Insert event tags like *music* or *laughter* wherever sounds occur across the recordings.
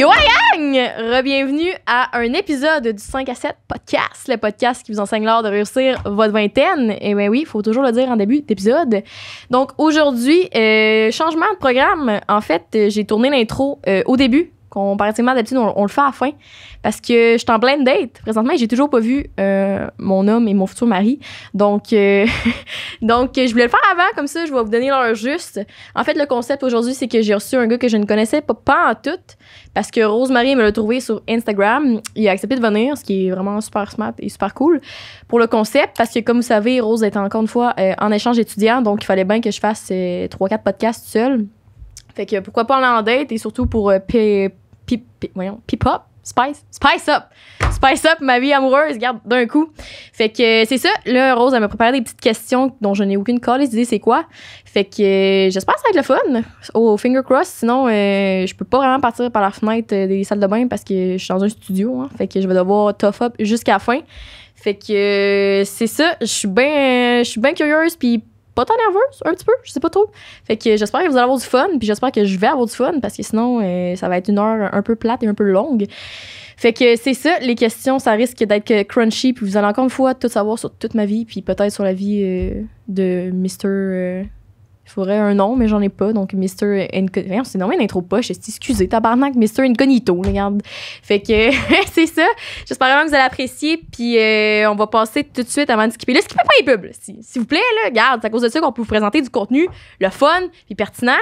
Yo, gang! bienvenue à un épisode du 5 à 7 podcast, le podcast qui vous enseigne l'art de réussir votre vingtaine. Et eh ben oui, il faut toujours le dire en début d'épisode. Donc aujourd'hui, euh, changement de programme. En fait, euh, j'ai tourné l'intro euh, au début Comparativement d'habitude, on, le fait à la fin. Parce que je suis en pleine date présentement j'ai toujours pas vu euh, mon homme et mon futur mari. Donc, euh, *laughs* donc je voulais le faire avant, comme ça, je vais vous donner l'heure juste. En fait, le concept aujourd'hui, c'est que j'ai reçu un gars que je ne connaissais pas, pas en tout. Parce que Rose Marie me l'a trouvé sur Instagram. Il a accepté de venir, ce qui est vraiment super smart et super cool pour le concept. Parce que, comme vous savez, Rose est encore une fois euh, en échange étudiant. Donc, il fallait bien que je fasse 3-4 podcasts seul Fait que pourquoi pas aller en date et surtout pour payer pip, voyons, pip up, spice, spice up, spice up ma vie amoureuse, garde d'un coup. Fait que euh, c'est ça. Là, Rose, elle m'a préparé des petites questions dont je n'ai aucune colle dit c'est quoi. Fait que euh, j'espère que ça va être le fun. Au oh, finger cross, sinon euh, je peux pas vraiment partir par la fenêtre des salles de bain parce que je suis dans un studio. Hein. fait que je vais devoir tough up jusqu'à la fin. Fait que c'est ça. Je suis bien, je suis bien curieuse puis pas tant nerveuse, un petit peu, je sais pas trop. Fait que j'espère que vous allez avoir du fun, puis j'espère que je vais avoir du fun, parce que sinon, euh, ça va être une heure un peu plate et un peu longue. Fait que c'est ça, les questions, ça risque d'être crunchy, puis vous allez encore une fois tout savoir sur toute ma vie, puis peut-être sur la vie euh, de Mr. Il faudrait un nom, mais j'en ai pas. Donc, Mr. Incognito. C'est normal, une intro poche. Excusez, tabarnak, Mr. Incognito. Regarde. Fait que *laughs* c'est ça. J'espère vraiment que vous allez apprécier. Puis, euh, on va passer tout de suite avant de skipper. Là, skippez pas les pubs, s'il vous plaît. Là, regarde, c'est à cause de ça qu'on peut vous présenter du contenu, le fun, puis pertinent.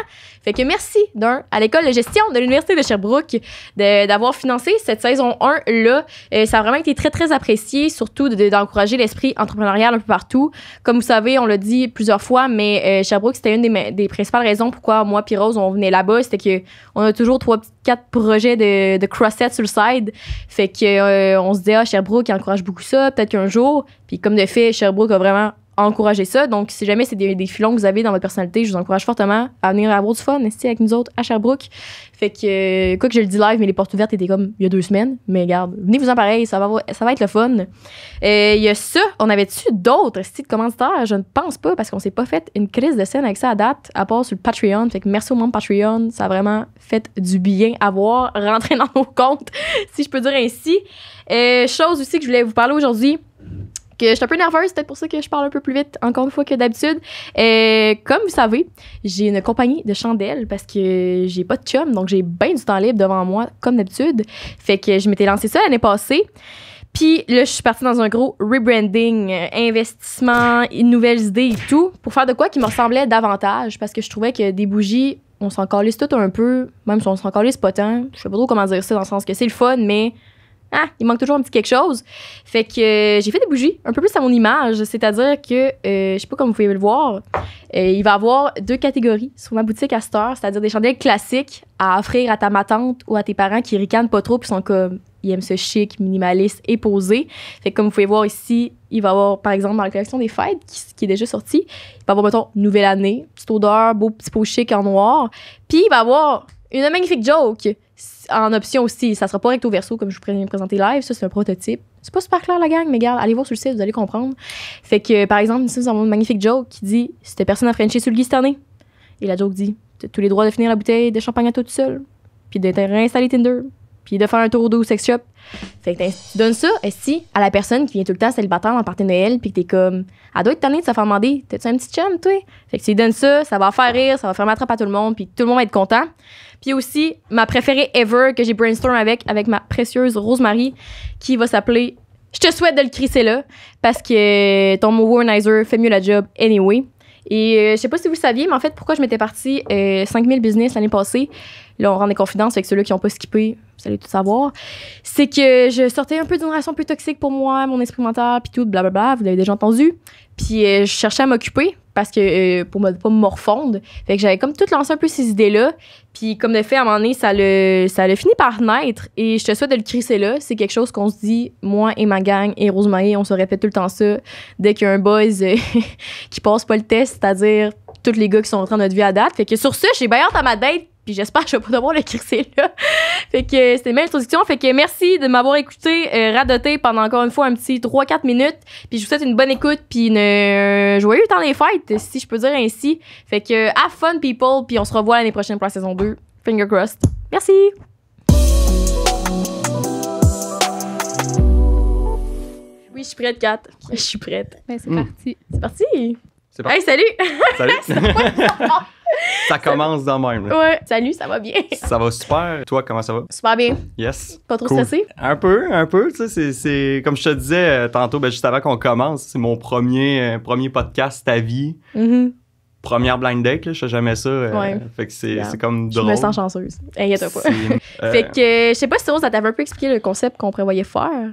Fait que merci d'un à l'école de gestion de l'Université de Sherbrooke d'avoir financé cette saison 1-là. Euh, ça a vraiment été très, très apprécié, surtout d'encourager l'esprit entrepreneurial un peu partout. Comme vous savez, on l'a dit plusieurs fois, mais euh, Sherbrooke, c'était des, principales raisons pourquoi moi et Rose, on venait là-bas, c'était qu'on a toujours trois, quatre projets de, de set sur le side. Fait qu'on euh, on se dit, ah, Sherbrooke, encourage beaucoup ça, peut-être qu'un jour. Puis comme de fait, Sherbrooke a vraiment encourager ça. Donc, si jamais c'est des, filons que vous avez dans votre personnalité, je vous encourage fortement à venir avoir du fun avec nous autres à Sherbrooke. Fait que, euh, quoi que je le dis live, mais les portes ouvertes étaient comme il y a deux semaines. Mais garde, venez vous en pareil, ça va, être le fun. Euh, il y a ça. On avait-tu d'autres sites Je ne pense pas parce qu'on s'est pas fait une crise de scène avec ça à date, à part sur le Patreon. Fait que merci au monde Patreon. Ça a vraiment fait du bien à voir, rentrer *laughs* dans nos comptes, si je peux dire ainsi. Euh, chose aussi que je voulais vous parler aujourd'hui je suis un peu nerveuse, peut-être pour ça que je parle un peu plus vite, encore une fois, que d'habitude. Euh, comme vous savez, j'ai une compagnie de chandelles parce que j'ai pas de chum, donc j'ai bien du temps libre devant moi, comme d'habitude. Fait que je m'étais lancée ça l'année passée. Puis là, je suis partie dans un gros rebranding, euh, investissement, nouvelles idées et tout, pour faire de quoi qui me ressemblait davantage, parce que je trouvais que des bougies, on s'en calisse tout un peu, même si on s'en calisse pas tant. Je sais pas trop comment dire ça, dans le sens que c'est le fun, mais ah, il manque toujours un petit quelque chose. Fait que euh, j'ai fait des bougies, un peu plus à mon image, c'est-à-dire que, euh, je sais pas comment vous pouvez le voir, euh, il va y avoir deux catégories sur ma boutique à cette heure, c'est-à-dire des chandelles classiques à offrir à ta matante ou à tes parents qui ricanent pas trop puis sont comme, ils aiment ce chic, minimaliste et posé. Fait que comme vous pouvez voir ici, il va y avoir, par exemple, dans la collection des fêtes qui, qui est déjà sortie, il va y avoir, mettons, nouvelle année, petite odeur, beau petit pot chic en noir. Puis il va y avoir une magnifique joke en option aussi. Ça sera pas recto verso comme je vous présentais live. Ça, c'est un prototype. C'est pas super clair, la gang, mais gars, allez voir sur le site, vous allez comprendre. Fait que, par exemple, ici, nous avons un magnifique joke qui dit C'était personne à Frencher sur le année. » Et la joke dit T'as tous les droits de finir la bouteille de champagne à toi tout seul, puis de réinstaller Tinder, puis de faire un tour d'eau sex shop. Fait que ben, tu donnes ça, si, à la personne qui vient tout le temps célibataire en le en de Noël, puis que t'es comme, elle doit être tannée de se faire demander, t'es tu un petit chum, toi? Fait que tu lui donnes ça, ça va faire rire, ça va faire m'attraper à tout le monde, puis tout le monde va être content. Puis aussi, ma préférée ever que j'ai brainstorm avec, avec ma précieuse Rosemary, qui va s'appeler Je te souhaite de le crisser là, parce que ton Nizer fait mieux la job anyway. Et euh, je sais pas si vous saviez, mais en fait, pourquoi je m'étais partie 5000 euh, business l'année passée, là, on rend des confidences avec ceux-là qui n'ont pas skippé, vous allez tout savoir, c'est que je sortais un peu d'une relation plus toxique pour moi, mon esprit mental, puis tout, blablabla, vous l'avez déjà entendu. Puis euh, je cherchais à m'occuper, parce que euh, pour ne pas me morfondre. Fait que j'avais comme tout lancé un peu ces idées-là. Puis comme de fait, à un moment donné, ça le, ça par naître. Et je te souhaite de le crisser là. C'est quelque chose qu'on se dit, moi et ma gang et Rosemary, on se répète tout le temps ça. Dès qu'il y a un buzz euh, *laughs* qui passe pas le test, c'est-à-dire tous les gars qui sont train train notre vie à date. Fait que sur ce, j'ai bien à ma dette j'espère que je vais pas devoir le crisser là. *laughs* fait que c'était ma introduction. Fait que merci de m'avoir écouté, euh, pendant encore une fois un petit 3-4 minutes. Puis je vous souhaite une bonne écoute, puis une euh, joyeux temps des fêtes, si je peux dire ainsi. Fait que have fun people, puis on se revoit l'année prochaine pour la saison 2. Finger crossed. Merci. Oui, je suis prête, Kat. Je suis prête. Ben, c'est parti. C'est parti. Hey, salut. Salut. *laughs* *laughs* Ça commence dans même. Salut, ça va bien. ça va super. Toi, comment ça va? Super bien. Yes. Pas trop stressé? Un peu, un peu. Tu sais, c'est comme je te disais euh, tantôt, ben, juste avant qu'on commence, c'est mon premier, euh, premier podcast à vie. Mm-hmm. Première blind date, je sais jamais ça. Euh, fait que c'est comme drôle. Je me sens chanceuse. Inquiète pas. fait que je sais pas si Rose, ça t'avait un peu expliqué le concept qu'on prévoyait faire.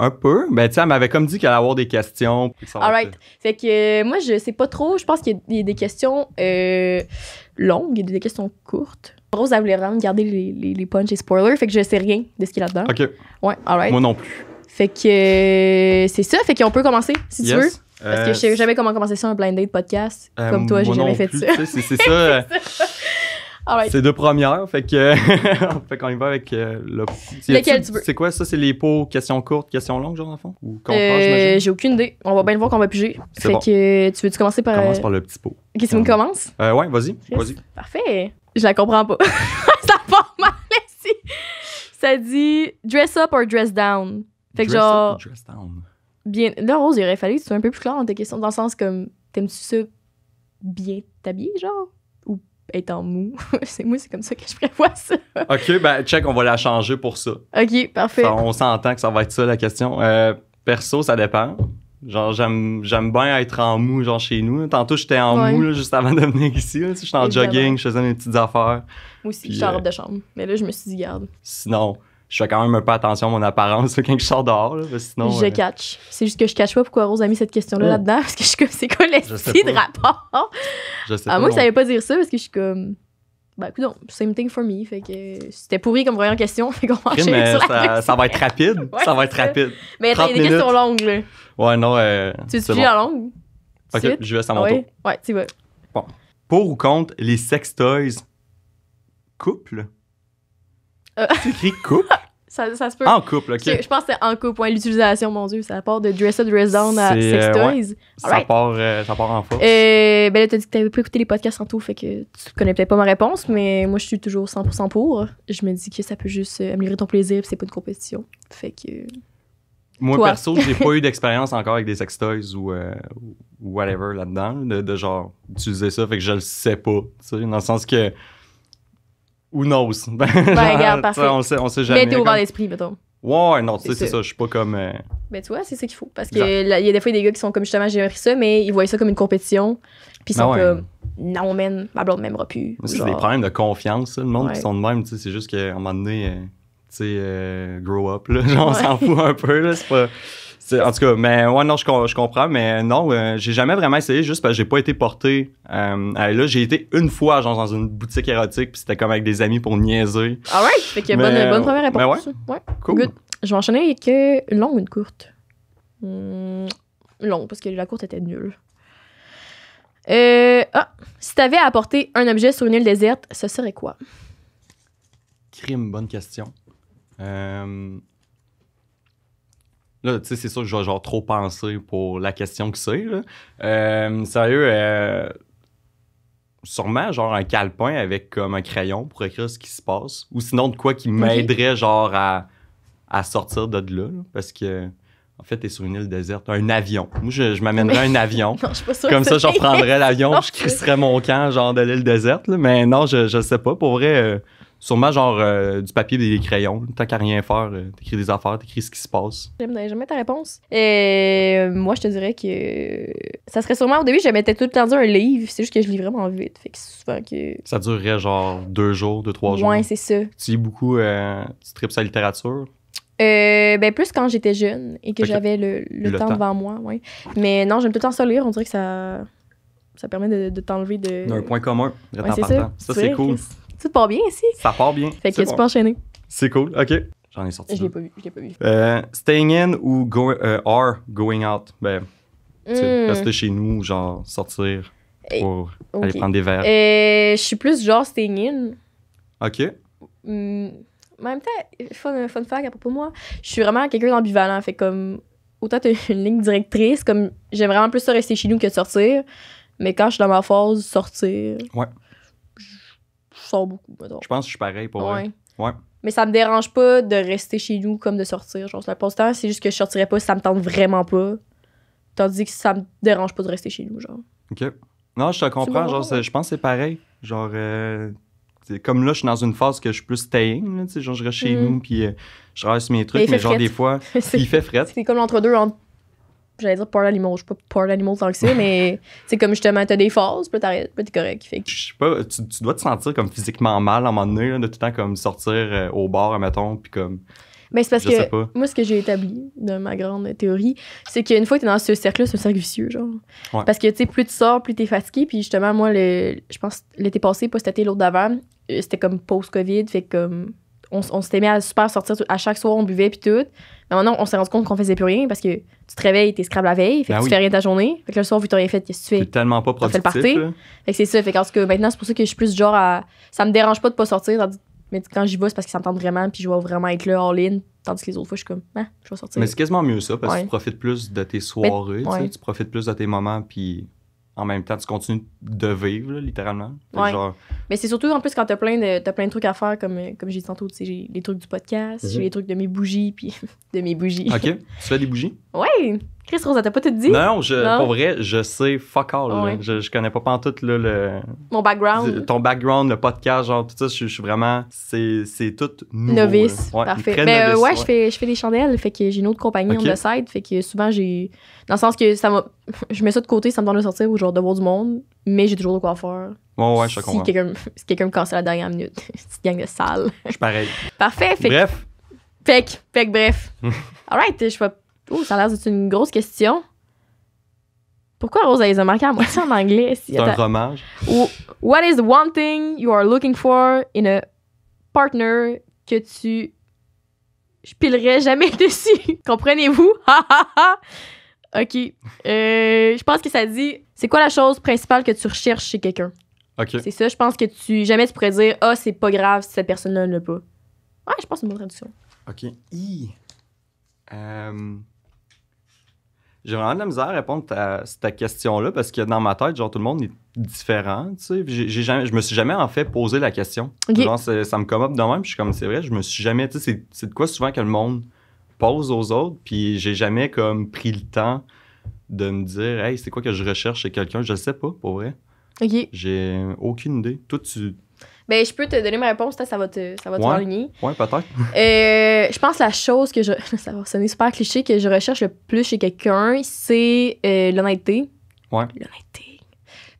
Un peu. Ben, tu sais, elle m'avait comme dit qu'elle allait avoir des questions. All right. Euh, fait que euh, moi, je sais pas trop. Je pense qu'il y, a des questions euh, longues et des questions courtes. Rose, elle voulait rendre, garder les, les, et spoilers. Fait que je sais rien de ce qu'il y a là-dedans. OK. Ouais, all right. Moi non plus. Fait que c'est ça. Fait qu'on peut commencer, si tu veux. Parce que je sais jamais comment commencer ça, un blind date podcast. comme toi, j'ai jamais fait plus. ça. C'est ça. *laughs* *laughs* C'est deux premières, fait que *laughs* fait qu'on y va avec euh, le. Lequel tu C'est quoi ça C'est les pots questions courtes, questions longues, genre en fond Ou euh, J'ai aucune idée. On va bien le voir qu'on va piger. Fait que tu veux tu commencer par. Commence par le petit pot. Ok, tu me commences euh, Ouais, vas-y, vas-y. Parfait. Je la comprends pas. *laughs* ça part mal ici. Ça dit dress up or dress down. Fait que dress genre. Up dress down. Bien. Là, Rose, il aurait fallu que tu sois un peu plus clair dans tes questions, dans le sens comme t'aimes-tu ça bien t'habiller, genre être en mou. *laughs* c'est moi, c'est comme ça que je prévois ça. OK, ben check, on va la changer pour ça. OK, parfait. on s'entend que ça va être ça la question. Euh, perso, ça dépend. Genre, j'aime, j'aime bien être en mou, genre chez nous. Tantôt, j'étais en mou juste avant de venir ici. Je J'étais en jogging, je faisais des petites affaires. Moi aussi, suis en euh, de chambre. Mais là, je me suis dit, garde. Sinon, je fais quand même un peu attention à mon apparence là, quand je sors dehors. sinon, je euh, catch. C'est juste que je cache pas pourquoi Rose a mis cette question-là oh. là-dedans. Parce que je suis comme, c'est quoi l'esprit de rapport? Je sais à pas, moi, ça je savais pas dire ça parce que je suis comme. Ben, écoute, same thing for me. Fait que c'était pourri comme première question. *laughs* Fait qu'on va euh, sur la ça, ça, va être rapide. ça va être rapide. Mais attends, il y des questions longues, là. Ouais, non. Euh, tu es bon. la longue? Ok, je vais à mon ouais. tour. Ouais, tu vas. Bon. Pour ou contre les sex toys? couples? C'est euh, écrit couple? *laughs* Ça, ça, se peut. En couple, ok. Je, pense que c'est en couple. L'utilisation, mon Dieu, ça part de Dress Up, Dress Down à euh, Sex Toys. Euh, ça, part, ça en force. Euh, ben là, t'as dit que t'avais pas écouté les podcasts en tout, fait que tu connais peut-être pas ma réponse, mais moi, je suis toujours 100% pour. Je me dis que ça peut juste améliorer ton plaisir, c'est pas une compétition. Fait que. Moi, perso, j'ai *laughs* pas eu d'expérience encore avec des sextoys ou, ou whatever là-dedans, de, genre utiliser ça, fait que je le sais pas. Dans le sens que ou knows? Ben, *laughs* ben regarde, parfait. On sait, on sait jamais. Mais t'es ouvert d'esprit, mettons. Ouais, non, tu sais, c'est ça. Je suis pas comme. Mais euh, Ben, tu vois, c'est ça qu'il faut. Parce qu'il y a des fois des gars qui sont comme justement, j'ai appris ça, mais ils voient ça comme une compétition. Puis ils ben sont comme, non, man, ma blonde m'aimera plus. C'est des problèmes de confiance, le monde qui sont de même. tu sais, C'est juste qu'à un moment donné, euh, tu sais, euh, grow up, là. *laughs* Genre, on s'en fout un peu, là. C'est pas en tout cas, mais ouais, non, je, comprends, mais non, euh, j'ai jamais vraiment essayé juste parce que j'ai pas été porté. Euh, là, j'ai été une fois, dans une boutique érotique, puis c'était comme avec des amis pour niaiser. Ah ouais? Fait que bonne, première réponse. Ouais. Cool. Je vais enchaîner avec une euh, longue ou une courte? Hmm, long, longue, parce que la courte était nulle. ah, si t'avais à apporter un objet sur une île déserte, ce serait quoi? Crime, bonne question. Euh, Là, tu sais, c'est sûr que je vais genre trop penser pour la question que c'est. là. Euh, sérieux, euh, sûrement genre un calepin avec comme un crayon pour écrire ce qui se passe. Ou sinon de quoi qui m'aiderait genre à, sortir de là. parce que en fait, t'es sur une île déserte. Un avion. Moi, je, m'amènerai m'amènerais un *laughs* avion. non, je suis pas Comme ça, je prendrais l'avion, je crisserais mon camp, genre de l'île déserte. Mais non, je, je sais pas. Pour vrai, euh, Sûrement, genre, euh, du papier des crayons. Tant qu'à rien faire, euh, t'écris des affaires, t'écris ce qui se passe. J'aime jamais ta réponse. Et euh, moi, je te dirais que ça serait sûrement au début, je mettais tout le temps dit un livre. C'est juste que je lis vraiment vite. Fait que Ça durerait genre deux jours, deux, trois jours. Ouais, c'est ça. Tu lis beaucoup, tu tripes sa littérature. ben plus quand j'étais jeune et que j'avais le, temps, devant moi, Mais non, j'aime tout le temps ça lire, on dirait que ça ça permet de, t'enlever de... Un point commun, de ouais, ça c'est cool. Tout part bien ici. Ça part bien. Fait que tu peux enchaîner. C'est cool, ok. J'en ai sorti. Je l'ai pas vu, je l'ai pas vu. Euh, staying in ou euh, going out? Ben, hmm. rester chez nous, genre sortir eh, pour aller prendre des verres. Euh, je suis plus genre staying in. OK. Hmm, en même temps, fun, fun fact à propos de moi, je suis vraiment quelqu'un d'ambivalent. Fait comme, autant t'as une ligne directrice, comme j'aime vraiment plus rester chez nous que de sortir. Mais quand je suis dans ma phase, sortir. Ouais beaucoup. Je pense que je suis pareil pour ouais. Mais ça me dérange pas de rester chez nous comme de sortir. Genre, la temps, c'est juste que je sortirais pas si ça me tente vraiment pas. Tandis que ça me dérange pas de rester chez nous, genre. OK. Non, je te comprends. je pense que c'est pareil. Genre, euh, comme là, je suis dans une phase que je suis plus staying. genre, je reste chez mm-hmm. nous, puis euh, je reste mes trucs, mais, genre, des fois, *laughs* il fait fret. C'est comme l'entre-deux j'allais dire pour d'animaux, je suis pas peur d'animaux tant que c'est, mais *laughs* c'est comme justement, t'as des phases, puis t'arrêtes, t'es correct. Je sais pas, tu, dois te sentir comme physiquement mal à un moment donné, de tout le temps comme sortir euh, au bar, mettons, puis comme. Ben, c'est parce que moi, ce que j'ai établi dans ma grande théorie, c'est qu'une fois que t'es dans ce cercle-là, c'est un cercle vicieux, genre. Parce que, tu sais, plus tu sors, plus t'es fatigué, puis justement, moi, le, je pense, l'été passé, pas cet été, l'autre d'avant, euh, c'était comme post-COVID, fait comme on, s'était mis à super sortir à chaque soir, on buvait puis tout. Mais maintenant, on s'est rendu compte qu'on faisait plus rien parce que tu te réveilles, t'es scrap la veille, fait que ben tu oui. fais rien de ta journée. Fait que le soir, vu que t'as rien fait, quest tu fais? tellement pas productif. Fait le que c'est ça. Fait maintenant, c'est pour ça que je suis plus genre à. Ça me dérange pas de pas sortir, mais quand j'y vais, c'est parce qu'ils s'entendent vraiment puis je vais vraiment être là, all-in. Tandis que les autres fois, je suis comme, ah, je vais sortir. Mais c'est quasiment mieux ça parce que tu profites plus de tes ben, soirées, tu profites plus de tes moments puis en même temps, tu continues de vivre, littéralement. Mais c'est surtout, en plus, quand t'as plein, de, as plein de trucs à faire, comme, euh, comme j'ai dit tantôt, j'ai les trucs du podcast, j'ai mhm. les trucs de mes bougies, puis *laughs* de mes bougies. OK. Tu fais des bougies? Oui! Chris Rosa, t'as pas tout dit? Non, je, pour vrai, je sais fuck all. Je, je, connais pas en tout le. Mon background. Ton background, le podcast, genre tout ça, je, suis vraiment. C'est tout nouveau. Novice. parfait. Mais ben, euh, ouais, Je, fais, je fais des chandelles, fait que j'ai une autre compagnie okay. on side, fait que souvent j'ai. Dans le sens que ça m'a. *laughs* Je mets ça de côté, ça me donne de sortir au genre de voir du monde, mais j'ai toujours de quoi faire. Ouais, ouais, je si comprends. si quelqu'un me casse à la dernière minute, petite *laughs* gang de sale. Je suis pareil. Parfait. Fait bref. Que, fait, que bref. *laughs* Alright, je vais Oh, ça a l'air d'être une grosse question. Pourquoi Rose les a marqués en anglais? c'est un hommage. What is the one thing you are looking for in a partner que tu... Je pilerai jamais *laughs* dessus. Comprenez-vous? ok. Euh, je pense que ça dit... C'est quoi la chose principale que tu recherches chez quelqu'un? OK. C'est ça, je pense que tu jamais tu pourrais dire Ah, oh, c'est pas grave si cette personne-là ne l'a pas. Ouais, ah, je pense que c'est une bonne traduction. OK. I. Euh, j'ai vraiment de la misère à répondre à cette question-là parce que dans ma tête, genre, tout le monde est différent, tu sais. je me suis jamais, en fait, posé la question. Genre, ça me up de même. Je suis comme, c'est vrai, je me suis jamais, tu sais, c'est, de quoi souvent que le monde pose aux autres, puis j'ai jamais, comme, pris le temps de me dire, hey, c'est quoi que je recherche chez quelqu'un? Je sais pas, pour vrai. OK. J'ai aucune idée. Toi, tu ben, je peux te donner ma réponse, ça va te, ça va te peut-être. Euh, je pense que la chose que je. *laughs* Ça va sonner super cliché, que je recherche le plus chez quelqu'un, c'est euh, l'honnêteté. Oui. L'honnêteté.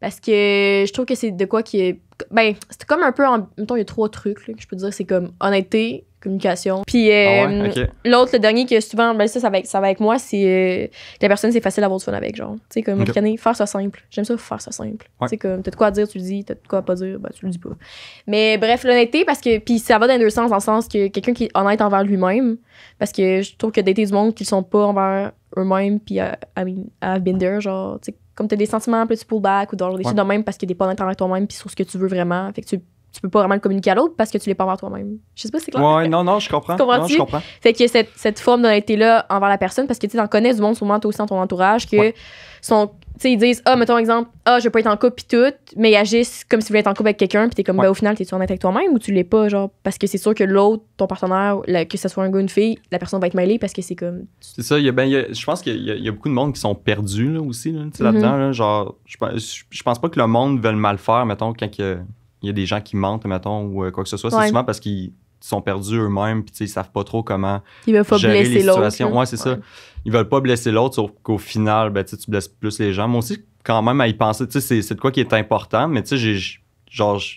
Parce que je trouve que c'est de quoi qui est. Ben, c'est comme un peu. En... Mettons, il y a trois trucs que je peux dire. C'est comme honnêteté, communication. Puis ah euh, l'autre, le dernier que souvent, ben ça, ça va, avec, ça va avec moi, c'est que euh, la personne, c'est facile d'avoir du fun avec, genre. Tu sais, comme, okay. faire ça simple. J'aime ça, faire ça simple. Tu sais, comme, t'as de quoi dire, tu le dis, t'as de quoi pas dire, ben, tu le dis pas. Mais bref, l'honnêteté, parce que, puis ça va dans deux sens, dans le sens que quelqu'un qui est honnête envers lui-même, parce que je trouve que a du monde qui sont pas envers eux-mêmes, puis à, euh, Binder, genre, tu sais, comme t'as des sentiments, un tu pull back ou dans des choses de même parce que t'es pas honnête envers toi-même, puis sur ce que tu veux vraiment. Fait que tu tu peux pas vraiment le communiquer à l'autre parce que tu l'es pas envers toi-même. Je sais pas si c'est clair. Ouais, non, non, je comprends. non, je comprends. Fait que cette, cette forme d'honnêteté-là envers la personne parce que tu en connais du monde, souvent, toi aussi, dans ton entourage, que tu sais ils disent, ah, mettons exemple, ah, je vais pas être en couple, puis tout, mais ils agissent comme si tu voulais être en couple avec quelqu'un, puis t'es comme, bah, au final, t'es-tu honnête avec toi-même ou tu l'es pas, genre, parce que c'est sûr que l'autre, ton partenaire, que ce soit un gars ou une fille, la personne va être mêlée parce que c'est comme. C'est ça, y ben, je pense qu'il y, a beaucoup de monde qui sont perdus, là, aussi, là, mm-hmm. là dedans genre, je, je pense pas que le monde veut mal faire, mettons, quand. Que, il y a des gens qui mentent, mettons, ou euh, quoi que ce soit, c'est souvent parce qu'ils sont perdus eux-mêmes, puis ils savent pas trop comment ils veulent pas blesser l'autre. situations. Hein. c'est ça. Ils veulent pas blesser l'autre, sauf qu'au final, ben, tu blesses plus les gens. Moi aussi, quand même, à y penser, c'est, de quoi qui est important, mais tu sais, genre, je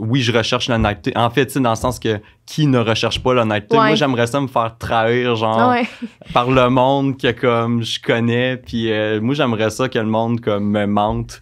oui, je recherche l'honnêteté. En fait, dans le sens que qui ne recherche pas l'honnêteté? Moi, j'aimerais ça me faire trahir, genre, *laughs* par le monde que comme je connais. Puis euh, moi, j'aimerais ça que le monde comme me mente.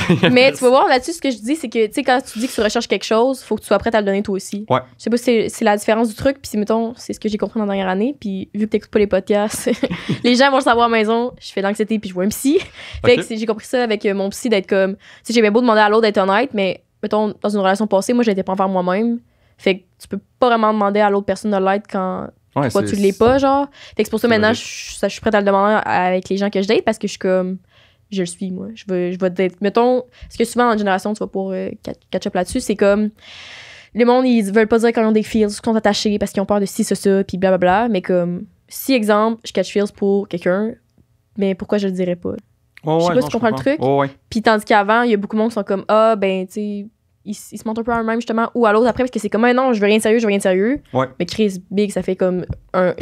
*laughs* mais tu vas voir là-dessus, ce que je dis, c'est que, tu sais, quand tu dis que tu recherches quelque chose, faut que tu sois prête à le donner toi aussi. Je sais pas si c'est la différence du truc, puis mettons, c'est ce que j'ai compris dans la dernière année, puis vu que t'écoutes pas les podcasts, *laughs* les gens vont savoir à maison, je fais l'anxiété, puis je vois un psy. *laughs* Fait que j'ai compris ça avec euh, mon psy d'être comme, tu sais, j'aimais beau demander à l'autre d'être honnête, mais mettons, dans une relation passée, moi, j'étais pas envers moi-même. Fait que tu peux pas vraiment demander à l'autre personne de l'aide quand toi, tu l'es pas, genre. Fait que c'est pour ça maintenant, je, ça, je suis prête à le demander avec les gens que je date parce que je suis comme je le suis, moi. Je vais, je Mettons, ce que souvent en génération, tu vas pour euh, catch up là-dessus, c'est comme. Les monde, ils veulent pas dire qu'ils ont des feels, qu'ils sont attachés parce qu'ils ont peur de ci, ça, ça, puis blablabla. Mais comme, si, exemple, je catch feels pour quelqu'un, mais pourquoi je le dirais pas? je sais pas si tu comprends, le truc. Oh, ouais. Puis tandis qu'avant, il y a beaucoup de monde qui sont comme, ah, ben, tu sais, il se montrent un peu à eux-mêmes, justement, ou à l'autre après, parce que c'est comme, non, je veux rien de sérieux, je veux rien de sérieux. Mais Chris Big, ça fait comme un,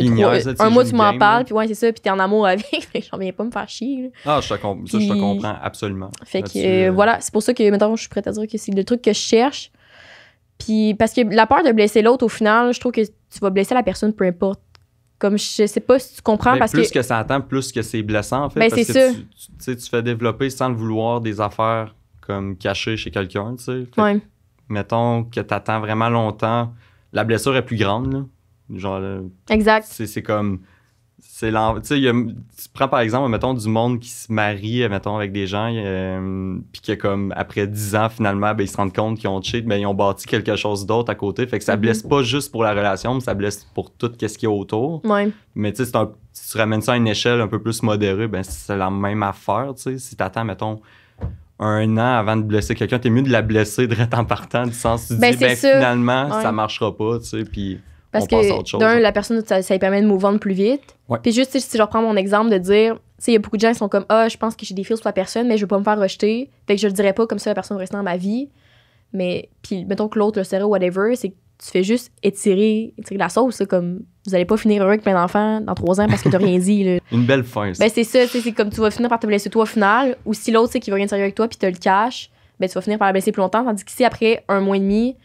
un mois, tu m'en parles, puis ouais, c'est ça, puis t'es en amour avec, *laughs* j'en viens pas me faire chier. Ah, je ça, je te comprends absolument. Fait que, euh, voilà, c'est pour ça que, maintenant, je suis prête à dire que c'est le truc que je cherche. Puis, parce que la peur de blesser l'autre, au final, je trouve que tu vas blesser la personne, peu importe comme je sais pas si tu comprends parce plus que, ça attend plus que c'est blessant en fait ben, parce que tu, tu, tu, fais développer sans le vouloir des affaires comme caché chez quelqu'un, tu sais. Mettons que tu attends vraiment longtemps, la blessure est plus grande, là. Genre, exact. C'est comme. C'est Tu prends par exemple, mettons, du monde qui se marie, mettons, avec des gens, euh, puis que comme après 10 ans, finalement, ben, ils se rendent compte qu'ils ont cheat, mais ben, ils ont bâti quelque chose d'autre à côté. Fait que ça mhm. blesse pas juste pour la relation, mais ça blesse pour tout ce ce y a autour. Ouais. Mais tu sais, si tu ramènes ça à une échelle un peu plus modérée, ben c'est la même affaire, tu sais. Si t'attends, mettons, un an avant de blesser quelqu'un, t'es mieux de la blesser direct en partant, du sens tu ben, dis, ben, finalement, ça marchera pas, tu sais, puis on passe à autre chose. D'un, la personne, ça, lui permet de vendre plus vite. Puis juste, si je reprends mon exemple de dire, tu sais, il y a beaucoup de gens qui sont comme, ah, je pense que j'ai des fils sur la personne, mais je veux pas me faire rejeter, fait que je le dirais pas, comme ça, la personne reste dans ma vie. Mais, puis mettons que l'autre le serait, whatever, c'est que tu fais juste étirer, étirer la sauce, comme vous allez pas finir heureux avec plein d'enfants dans trois ans parce que t'as rien dit. *laughs* Une belle fin. Ça. Ben, c'est ça, c'est comme tu vas finir par te blesser toi au final, ou si l'autre, c'est qu'il veut rien de sérieux avec toi puis te le cache, ben, tu vas finir par la blesser plus longtemps. Tandis que si après un mois et demi,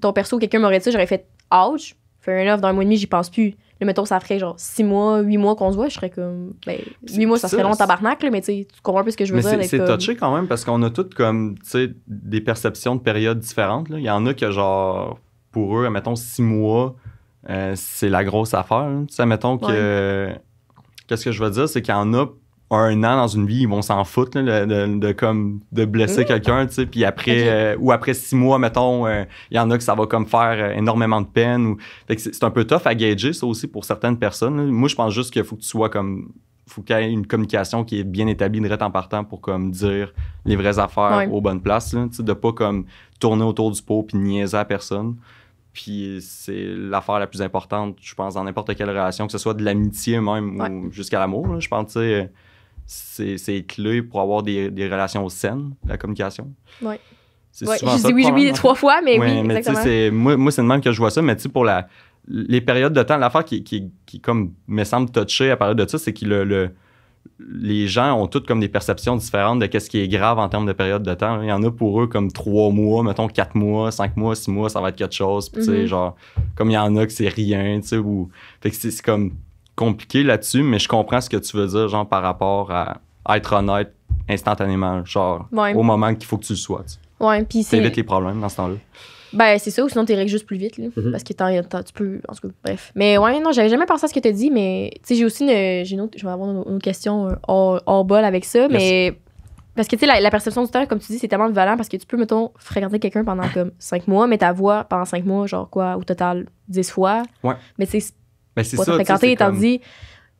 ton perso, quelqu'un m'aurait dit j'aurais fait ouch, un off dans un mois et demi, j'y pense plus. Là, mettons, ça ferait genre six mois, huit mois qu'on se voit, je serais comme. Ben, huit mois, ça, serait long tabarnak, mais tu comprends un ce que je veux mais dire. C'est touché quand même parce qu'on a toutes comme, tu sais, des perceptions de périodes différentes. Là. Il y en a que genre, pour eux, mettons, six mois, euh, c'est la grosse affaire. Hein. Tu mettons que. Qu'est-ce que je veux dire? C'est qu'il y en a un an dans une vie, ils vont s'en foutre de, blesser mm. quelqu'un, tu après, euh, ou après six mois, mettons, euh, il y en a que ça va comme faire énormément de peine. c'est un peu tough à gager, ça aussi, pour certaines personnes. Moi, je pense juste qu'il faut que tu sois comme, faut qu'il y ait une communication qui est bien établie temps en partant pour comme dire les vraies affaires aux bonnes places, De tu de pas comme tourner autour du pot puis niaiser à personne. Puis c'est l'affaire la plus importante, je pense, dans n'importe quelle relation, que ce soit de l'amitié même ou jusqu'à l'amour. Je pense que c'est clé pour avoir des, des, relations saines, la communication. Oui. Ouais, je dis oui, oui, trois fois, mais oui, exactement. moi, c'est de même que je vois ça, mais tu pour la, les périodes de temps, l'affaire qui, qui, qui, comme, me semble toucher à parler de ça, c'est que le les gens ont toutes comme des perceptions différentes de qu'est-ce qui est grave en termes de période de temps. Il y en a pour eux comme trois mois, mettons quatre mois, cinq mois, six mois, ça va être quelque chose. Puis, mhm. genre, comme il y en a que c'est rien, tu sais, ou. Fait que c'est comme compliqué là-dessus, mais je comprends ce que tu veux dire, genre, par rapport à être honnête instantanément, genre, au moment qu'il faut que tu le sois. Tu. Ouais, puis c'est. les problèmes dans ce temps-là. Ben, c'est ça, ou sinon tu t'es juste plus vite, mhm. parce que tu peux. En tout cas, bref. Mais ouais, non, j'avais jamais pensé à ce que as dit, mais tu sais, j'ai aussi une, une, autre. Je vais avoir une, question euh, hors, bol avec ça, mais. Parce que, tu sais, la, perception du temps, comme tu dis, c'est tellement valant parce que tu peux, mettons, fréquenter quelqu'un pendant comme 5 mois, mais ta voix pendant 5 mois, genre quoi, au total 10 fois. Ouais. Mais ben, tu sais, c'est Fréquenter, tandis,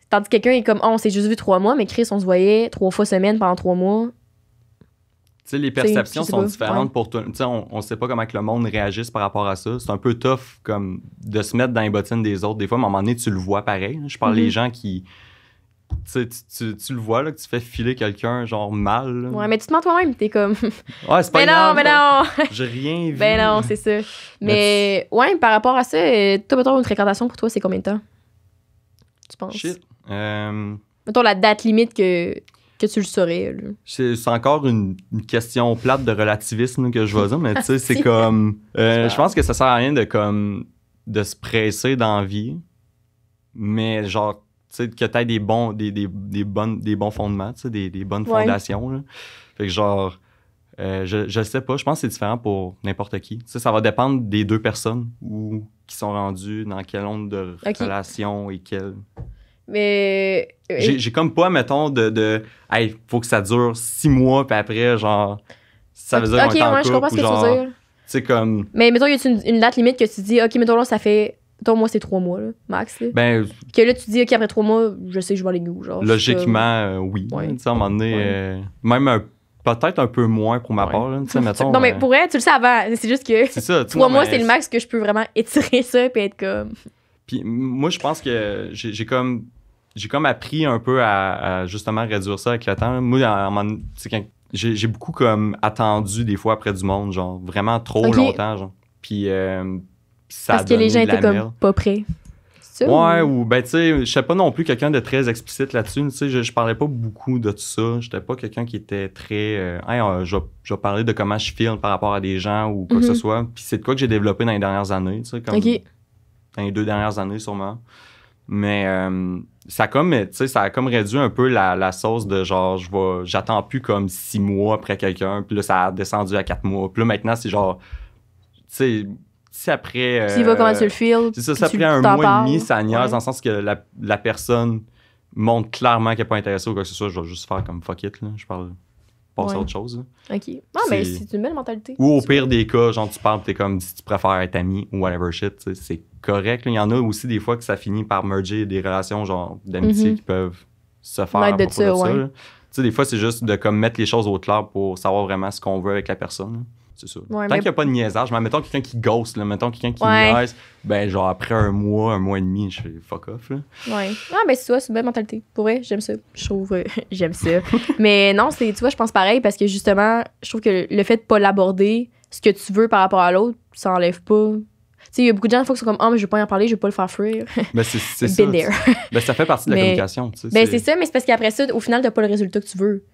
tandis que quelqu'un est comme, oh, on s'est juste vu 3 mois, mais Chris, on se voyait trois fois semaine pendant 3 mois sais, les perceptions sont différentes pour toi. On ne sait pas comment le monde réagisse par rapport à ça. C'est un peu tough comme de se mettre dans les bottines des autres. Des fois, à un moment donné, tu le vois pareil. Hein. Je parle des mm-hmm. gens qui. Tu, tu, tu, le vois là, que tu fais filer quelqu'un genre mal. Ouais, mais tu te mens toi-même, t'es comme. *laughs* ouais, c'est pas Mais non, mais non! J'ai rien *laughs* ben vu. Mais non, c'est ça. Mais, ouais, par rapport à ça, euh, toi, mettons, une fréquentation pour toi, c'est combien de temps? Tu penses? Shit. Euh, mettons la date limite que que tu le saurais. C'est encore une, question plate de relativisme que je vois ça, mais tu sais, c'est *laughs* comme. Euh, je pense que ça sert à rien de, comme, de se presser d'envie, mais genre, tu sais, que tu as des bons, des, bonnes, des bons fondements, des, bonnes fondations. Fait que genre. Euh, je, je sais pas, je pense que c'est différent pour n'importe qui. Tu sais, ça va dépendre des deux personnes ou qui sont rendues, dans quelle onde de relation et quelle mais. Euh, j'ai comme pas, mettons, de, de. Hey, faut que ça dure six mois, puis après, genre. Ça veut dire qu'on okay, en je comprends ce que tu veux dire. Mais mettons, il y a une, date limite que tu dis, OK, mettons, là, ça fait. Mettons, moi, c'est trois mois, là, max. Ben, que là, tu dis, OK, après trois mois, je sais que je vais aller où, genre. Logiquement, euh, oui. Tu sais, à un moment donné, euh, même un peut-être un peu moins pour ma part. Là, *laughs* mettons, non, mais pour elle, tu le sais avant. *laughs* C'est juste que ça, trois mois, c'est le max que je peux vraiment *laughs* étirer ça puis être comme. Puis moi, je pense que j'ai comme j'ai comme appris un peu à, justement réduire ça avec le temps. Moi, j'ai, beaucoup comme attendu des fois après du monde, genre vraiment trop longtemps, genre. Puis euh, ça Parce a donné que les gens étaient comme pas prêts. Ouais, ou, ben tu sais, je sais pas non plus quelqu'un de très explicite là-dessus. Tu sais, je, je, parlais pas beaucoup de tout ça. J'étais pas quelqu'un qui était très. Euh, euh, je, parlais de comment je filme par rapport à des gens ou quoi que ce mhm. soit. Puis c'est de quoi que j'ai développé dans les dernières années, tu sais, comme. Dans les deux dernières années sûrement. Mais ça comme ça a comme réduit un peu la, la sauce de genre je vois j'attends plus comme six mois après quelqu'un puis là ça a descendu à quatre mois puis là maintenant c'est genre tu sais si après si vas euh, le c'est ça, ça après un mois et demi ça niaise dans le sens que la, la personne montre clairement qu'elle n'est pas intéressée ou quoi que ce soit je vais juste faire comme fuck it là je parle passer à autre chose. OK. Ah, mais c'est une belle mentalité. Ou au pire des cas, genre, tu parles, t'es comme, si tu préfères être ami ou whatever shit, tu sais, c'est correct. Il y en a aussi des fois que ça finit par merger des relations genre d'amitié mhm. qui peuvent se faire tu sais, des fois, c'est juste de comme mettre les choses au clair pour savoir vraiment ce qu'on veut avec la personne. C'est ça. Tant qu'il n'y a pas de niaisage, mais mettons quelqu'un qui ghost, mettons quelqu'un qui niaise, ben genre après un mois, un mois et demi, je fais fuck off. Là. Ouais. Ah, ben c'est ça, c'est une belle mentalité. Pour vrai, j'aime ça. Je trouve, euh, *laughs* j'aime ça. *laughs* mais non, c'est, tu vois, je pense pareil parce que justement, je trouve que le fait de ne pas l'aborder, ce que tu veux par rapport à l'autre, ça enlève pas il y a beaucoup de gens, des fois, qui sont comme, ah, oh, mais je veux pas en parler, je ne vais pas le faire fuir. Mais c'est ça. ben, ça fait partie de la communication, tu sais. Ben, c'est ça, mais c'est parce qu'après ça, au final, tu n'as pas le résultat que tu veux.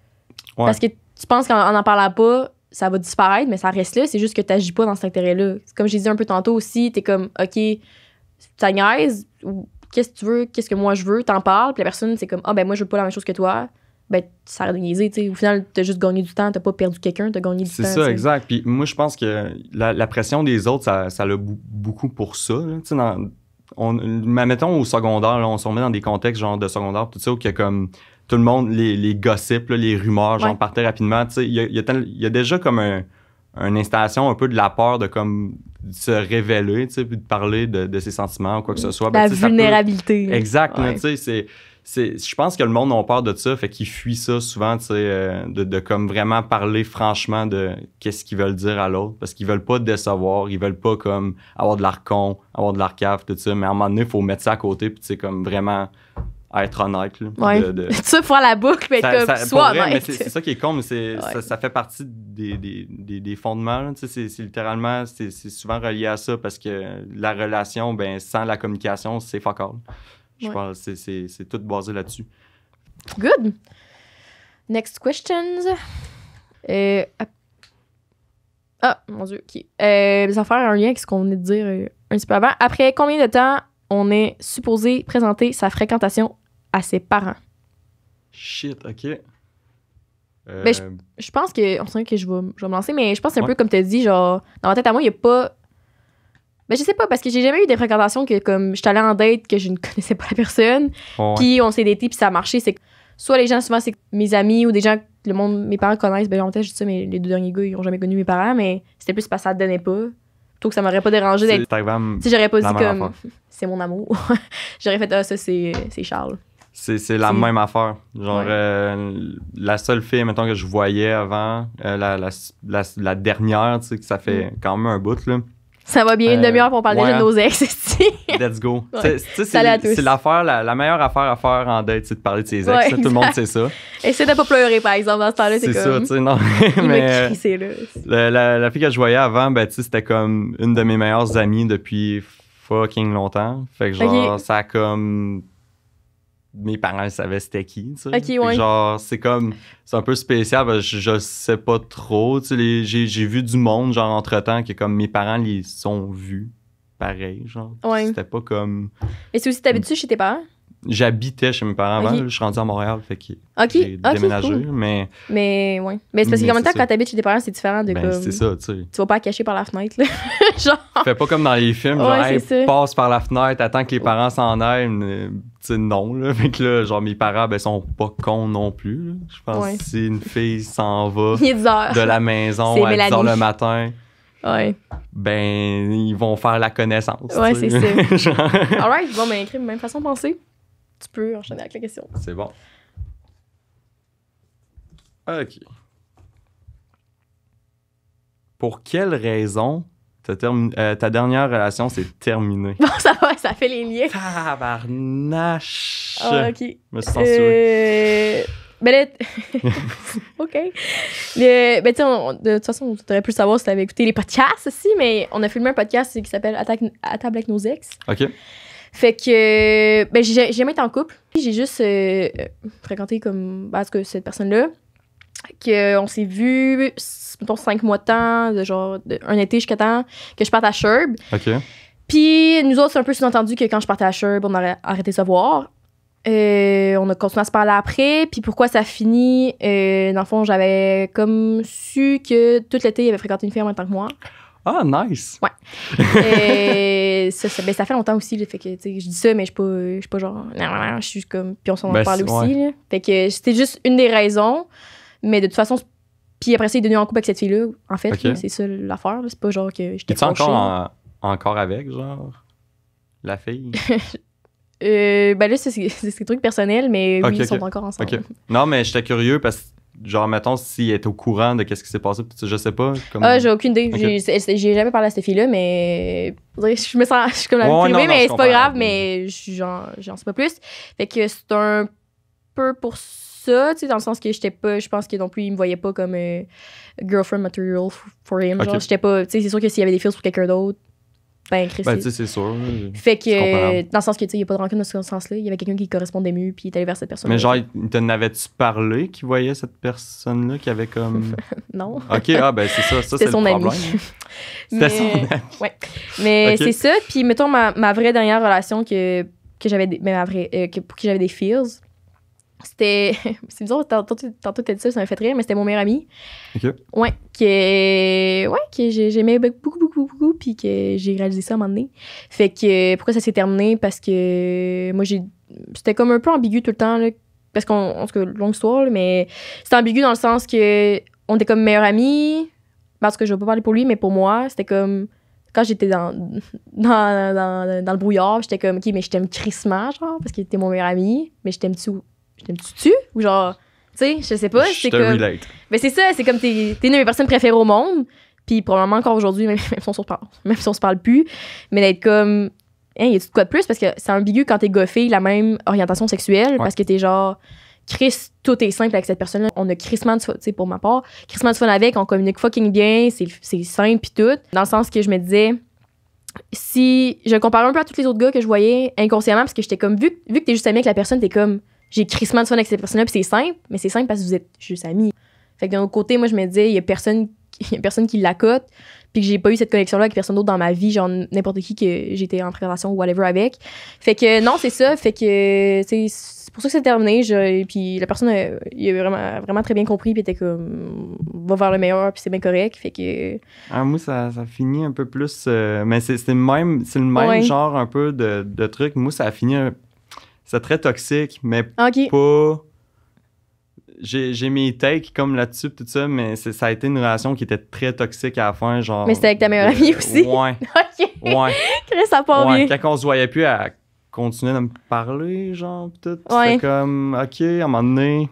Parce que tu penses qu'en n'en parlant pas, ça va disparaître, mais ça reste là. C'est juste que tu n'agis pas dans cet intérêt-là. Comme j'ai dit un peu tantôt aussi, tu es comme, OK, ça niaise, qu'est-ce que tu veux, qu'est-ce que moi je veux, t'en parles. Puis la personne, c'est comme, ah, ben moi, je veux pas la même chose que toi ben, ça a Au final, tu as juste gagné du temps, tu pas perdu quelqu'un, tu as gagné du temps. C'est ça, exact. Puis moi, je pense que la, pression des autres, ça, ça l'a beaucoup pour ça. Dans, on, mettons au secondaire, on se remet dans des contextes genre de secondaire, tout ça, où il y a comme tout le monde, les, gossips, les rumeurs, genre partaient rapidement. Il y a, déjà comme une installation un peu de la peur de comme se révéler, de parler de, ses sentiments ou quoi que ce mm. soit. Ben, la vulnérabilité. exact. sais c'est je pense que le monde a peur de ça, fait qu'ils fuit ça souvent, tu sais, euh, de, comme vraiment parler franchement de qu'est-ce qu'ils veulent dire à l'autre, parce qu'ils veulent pas te décevoir, ils veulent pas comme avoir de l'arcon, avoir de l'arcave, tout ça, mais à un moment donné, il faut mettre ça à côté, puis tu comme vraiment être honnête. Là, *laughs* la boucle, mais comme soit C'est ça qui est con, mais ça, fait partie des, des, des, fondements. C'est littéralement, c'est souvent relié à ça parce que la relation, ben, sans la communication, c'est fuck all. Je pense que c'est tout basé là-dessus. Good. Next question. Euh, ah, mon Dieu. Okay. Euh, va un lien avec ce qu'on venait de dire euh, un petit peu avant. Après combien de temps on est supposé présenter sa fréquentation à ses parents? Shit, OK. Ben, euh... je, pense que... On sent que je vais, je vais me lancer, mais je pense que c'est un peu comme tu as dit, genre, dans ma tête à moi, il n'y a pas mais ben, je sais pas, parce que j'ai jamais eu des fréquentations que, comme, je suis allée en date, que je ne *laughs* connaissais pas la personne, puis on s'est datés, puis ça a marché. C'est soit les gens, souvent, c'est mes amis ou des gens que le monde, mes parents connaissent. Ben, en fait, je dis ça, mais les deux derniers gars, ils ont jamais connu mes parents, mais c'était plus parce que ça ne donnait pas. Plutôt que ça m'aurait pas dérangé d'être. Si j'aurais pas dit comme, *laughs* c'est mon amour. *laughs* j'aurais fait, ah, ça, c'est Charles. C'est la même affaire. Genre, euh, la seule fille, mettons, que je voyais avant, euh, la, dernière, tu sais, que ça fait mm. quand même un bout, là ça va bien, une euh, demi-heure pour parler de nos hein. ex. *laughs* Let's go. C'est l'affaire, la, meilleure affaire à faire en date, c'est de parler de ses ex. tout le monde sait ça. Essaye de pas pleurer, par exemple, dans ce temps-là. C'est ça, tu sais, non. *laughs* mais euh, là. La, fille que je voyais avant, ben, c'était comme une de mes meilleures amies depuis fucking longtemps. Fait que genre, ça a comme mes parents savaient c'était qui. Genre, c'est comme, c'est un peu spécial, je, je sais pas trop. Tu sais, j'ai, vu du monde, genre, entre-temps, que comme mes parents les ont vus pareil, genre. Ouais. C'était pas comme... Et c'est aussi, thabites chez tes parents? J'habitais chez mes parents avant, je suis rendu à Montréal, fait que j'ai ah, déménagé, mais... Mais ouais. Mais c'est parce que même temps, ça. quand t'habites chez tes parents, c'est différent de ben, c'est ça, tu sais. Tu vas pas cacher par la fenêtre, *laughs* genre... Fais pas comme dans les films, ouais, genre, passe par la fenêtre, attends que les parents s'en aillent, tu sais, non, là. Fait que genre, mes parents, ben, sont pas cons non plus, Je pense que si une fille s'en va *laughs* de la maison à 10 heures le matin... Ouais. Ben, ils vont faire la connaissance. Ouais, c'est ça. *laughs* alright bon, ben, même façon de penser tu peux enchaîner avec la question. C'est bon. OK. Pour quelle raison ta, euh, ta dernière relation s'est terminée? Bon, ça va, ça fait les liens. Tabarnache! Oh, OK. Je me sens Euh... Ben *laughs* OK. mais ben, de toute façon, tu aurais pu savoir si tu avais écouté les podcasts aussi, mais on a filmé un podcast qui s'appelle à table avec nos ex. OK. Fait que, euh, ben, j'ai jamais été en couple. J'ai juste euh, euh, fréquenté comme, parce ben, que cette personne-là, qu'on s'est vu, mettons, cinq mois de temps, genre, un été jusqu'à temps, que je parte à Sherb. OK. Puis, nous autres, c'est un peu sous-entendu que quand je partais à Sherb, on aurait arrêté de se voir. on a continué à se parler après. Puis pourquoi ça finit? Euh, dans le fond, j'avais comme su que tout l'été, il avait fréquenté une fille en même temps que moi. Ah, nice! Ouais. Euh, ben, ça, fait longtemps aussi, fait que, je dis ça, mais je suis pas, pas genre, je suis comme, puis on s'en ben, parle aussi, Fait que c'était juste une des raisons, mais de toute façon, puis après ça, il est devenu en couple avec cette fille-là, en fait, c'est ça l'affaire, c'est pas genre que j'étais Es-tu encore, encore avec, genre, la fille? *laughs* euh, ben là, *laughs* c'est des trucs personnels, mais oui, ils sont encore ensemble. Non, mais j'étais curieux parce que Genre, mettons, s'il est était au courant de qu'est-ce qui s'est passé, je sais pas. Comme... Ah, j'ai aucune idée. J'ai, jamais parlé à cette fille-là, mais je me sens, *laughs* je suis comme la ouais, privée, mais c'est pas grave, mais j'en, sais pas plus. Fait que c'est un peu pour ça, tu sais, dans le sens que j'étais pas, je pense que non plus, il me voyait pas comme euh, girlfriend material for him. j'étais pas, tu sais, c'est sûr que s'il y avait des filles pour quelqu'un d'autre, ben, Chris. Ben, tu sais, c'est sûr. Fait que, dans le sens que, tu sais, il n'y a pas de rancune dans ce sens-là. Il y avait quelqu'un qui correspondait mieux, puis il est allé vers cette personne. -là. Mais genre, t'en avais tu parlé qui voyait cette personne-là qui avait comme. *laughs* non. OK, ah, ben, c'est ça. ça c'est son problème. ami. *laughs* C'était son ami. Ouais. Mais c'est ça. Puis, mettons, ma, ma vraie dernière relation que, que j'avais. Euh, que, pour qui j'avais des feels », c'était. *laughs* C'est bizarre, tantôt, tantôt t'as dit ça, ça m'a fait rire, mais c'était mon meilleur ami. OK. Ouais, que, ouais, que j'aimais beaucoup, beaucoup, beaucoup, puis que j'ai réalisé ça à un moment donné. Fait que pourquoi ça s'est terminé? Parce que moi, j'ai. C'était comme un peu ambigu tout le temps, là, parce qu'on. En tout cas, longue histoire, mais c'était ambigu dans le sens que on était comme meilleurs amis. Parce que je vais pas parler pour lui, mais pour moi, c'était comme quand j'étais dans, *laughs* dans, dans, dans, le brouillard, j'étais comme, OK, mais je t'aime crissement, genre, parce qu'il était mon meilleur ami, mais je taime tout t'aimes-tu ou genre tu sais je sais pas c'est comme mais ben, c'est ça c'est comme t'es une de personnes préférées au monde puis probablement encore aujourd'hui même, *laughs* si on se parle même si on se parle plus mais d'être comme hein y a tout quoi de plus parce que c'est ambigu quand t'es goffé la même orientation sexuelle parce que t'es genre Chris, tout est simple avec cette personne-là. On a crissement de fun, tu sais, pour ma part. Crissement de fun avec, on communique fucking bien, c'est simple pis tout. Dans le sens que je me disais, si je compare un peu à tous les autres gars que je voyais inconsciemment, parce que j'étais comme, vu, vu que t'es juste ami avec la personne, t'es comme, j'ai crissement de fun avec cette personne-là, puis c'est simple, mais c'est simple parce que vous êtes juste amis. Fait que d'un autre côté, moi, je me disais, il y a personne, *laughs* personne qui l'accote, puis que j'ai pas eu cette connexion-là avec personne d'autre dans ma vie, genre n'importe qui que j'étais en préparation ou whatever avec. Fait que non, c'est ça, fait que c'est pour ça que c'est terminé, je, puis la personne, euh, il a vraiment, vraiment très bien compris, puis était comme, va voir le meilleur, puis c'est bien correct, fait que... Ah, moi, ça, ça finit un peu plus, euh, mais c'est le même, le même genre un peu de, de truc, moi, ça a fini un c'est très toxique, mais pas. J'ai mes takes comme là-dessus, tout ça, mais ça a été une relation qui était très toxique à la fin. Genre, mais c'était avec ta meilleure amie aussi. *laughs* Ouais. *laughs* OK. Ouais. Chris, ça part ouais, Quand on se voyait plus, elle continuait de me parler, genre, tout. Ouais. C'était comme, OK, à un moment donné.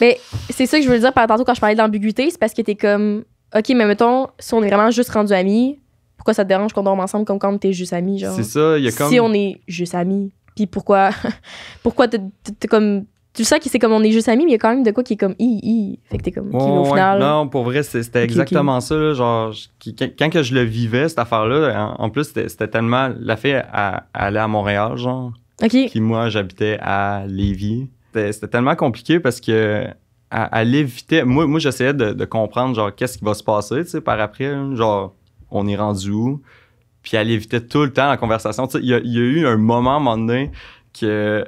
Mais c'est ça que je voulais dire par tantôt quand je parlais d'ambiguïté, c'est parce que t'es comme, OK, mais mettons, si on est vraiment juste rendu amis, pourquoi ça te dérange qu'on dorme ensemble comme quand t'es juste amis, genre? C'est ça, il y a comme. Si on est juste amis puis pourquoi, *laughs* pourquoi t'es comme tu sais qu'il c'est comme on est juste amis, mais il y a quand même de quoi qui est comme i i. Fait que t'es comme Non, pour vrai, c'était exactement ça. quand que je le vivais, cette affaire-là, en, plus, c'était tellement. La fille, à Montréal, genre. OK. Puis moi, j'habitais à Lévis. C'était tellement compliqué parce que. à l'éviter. Moi, moi j'essayais de, de, comprendre, genre, qu'est-ce qui va se passer, tu sais, par après. Genre, on est rendu où? Puis elle évitait tout le temps la conversation. il, y a, eu un moment, à un donné, que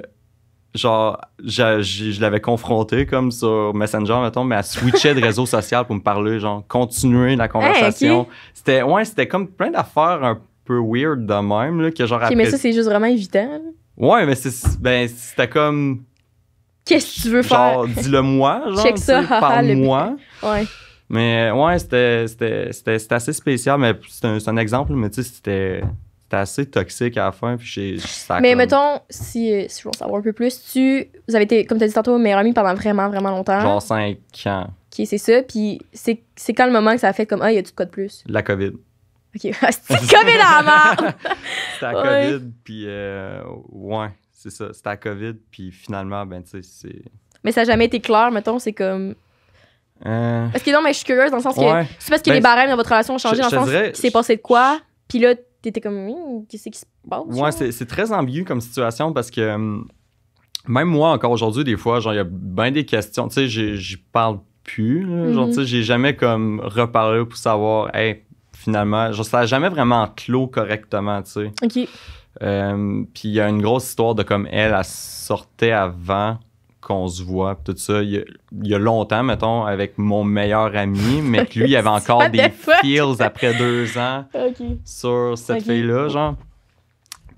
genre, je, l'avais confronté comme sur Messenger, mettons, mais elle switchait de réseau social pour me parler, genre, continuer la conversation. C'était, ouais, c'était comme plein d'affaires un peu weird de même, là, que genre. mais ça, c'est juste vraiment évident. Ouais, mais c'est, ben, c'était comme. Qu'est-ce que tu veux genre, faire? Dis-le moi, *laughs* genre, ça, *laughs* moi. Ouais. Mais ouais, c'était assez spécial, mais c'est un, un, exemple, mais tu sais, c'était assez toxique à la fin. Puis mais mettons, si, si je veux en savoir un peu plus, tu, vous avez été, comme tu as dit tantôt, meilleur ami pendant vraiment, vraiment longtemps. Genre 5 ans. OK, c'est ça. Puis c'est quand le moment que ça a fait comme, ah, il y a du de quoi de plus? La COVID. OK, *laughs* ah, c'est COVID en la *laughs* C'était la COVID, puis euh, ouais, c'est ça. C'était la COVID, puis finalement, ben tu sais, c'est... Mais ça n'a jamais été clair, mettons, c'est comme euh... Parce que non, mais je suis curieuse dans le sens que c'est parce que ben, les barèmes dans votre relation ont changé dans le sens dirais, s'est passé de quoi, puis là, t'étais comme, hmm, qu'est-ce qui se passe? Ouais, c'est très ambigu comme situation parce que hum, même moi, encore aujourd'hui, des fois, genre, il y a bien des questions. Tu sais, j'y parle plus. Genre, mm-hmm. tu sais, j'ai jamais comme reparlé pour savoir, hey, finalement, genre, ça n'a jamais vraiment clos correctement, tu sais. OK. Euh, puis il y a une grosse histoire de comme elle, elle sortait avant qu'on se voit, tout ça, il y, a, longtemps, mettons, avec mon meilleur ami, mais que lui, il avait *laughs* encore des feels après deux ans *laughs* sur cette fille-là, genre.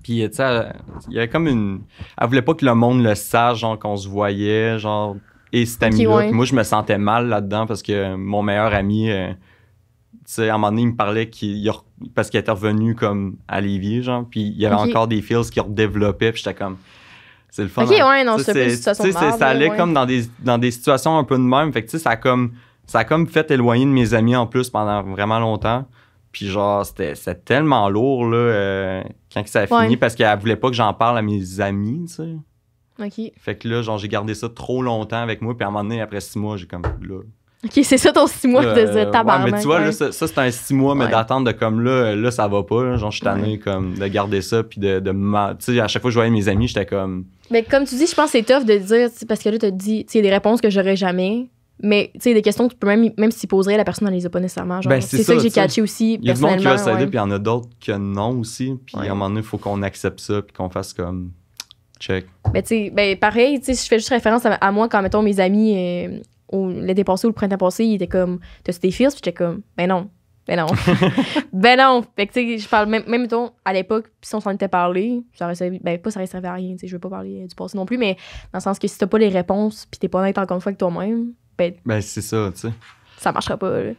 Puis, tu sais, il y avait comme une. Elle voulait pas que le monde le sache, genre, qu'on se voyait, genre, et cet ami Moi, je me sentais mal là-dedans parce que mon meilleur ami, euh, tu sais, à un moment donné, il me parlait qu'il parce qu'il était revenu comme à Lévis, genre, puis il y avait encore des feels qui redéveloppaient, puis j'étais comme c'est le fun. c'est Ça allait comme dans des, dans des situations un peu de même. Fait que, tu sais, ça a comme, ça comme fait éloigner de mes amis en plus pendant vraiment longtemps. Puis genre, c'était tellement lourd, là, euh, quand ça a fini, parce qu'elle voulait pas que j'en parle à mes amis, tu sais. OK. Fait que là, genre, j'ai gardé ça trop longtemps avec moi, puis à un moment donné, après six mois, j'ai comme, là, OK, c'est ça ton six mois de euh, tabarnak. mais tu vois, ça, c'est un six mois, mais d'attendre de comme là, là, ça va pas. genre, je suis tanné comme, de garder ça. Puis de, de tu sais, à chaque fois que je voyais mes amis, j'étais comme. Mais comme tu dis, je pense que c'est tough de dire, parce que là, tu as dit, tu sais, des réponses que j'aurais jamais. Mais tu sais, des questions que tu peux même, même s'y poserais, la personne ne les a pas nécessairement. Ben, c'est ça, que j'ai catché aussi. Il y a du monde qui va s'aider, puis il y en a d'autres que non aussi. Puis à un moment donné, il faut qu'on accepte ça, puis qu'on fasse comme. Check. Ben, tu ben, pareil, tu sais, je fais juste référence à, moi quand, mettons, mes amis, euh, ou l'été passé ou le printemps passé, il était comme T'as-tu des fils? Puis j'étais comme Ben non, ben non. *laughs* ben non. Fait que, tu sais, je parle même, même mettons, à l'époque, si on s'en était parlé, ça servi, ben pas ça aurait à rien, tu sais, je veux pas parler du passé non plus, mais dans le sens que si t'as pas les réponses, puis t'es pas honnête encore une fois avec toi-même, ben. Ben c'est ça, tu sais. Ça marchera pas, là.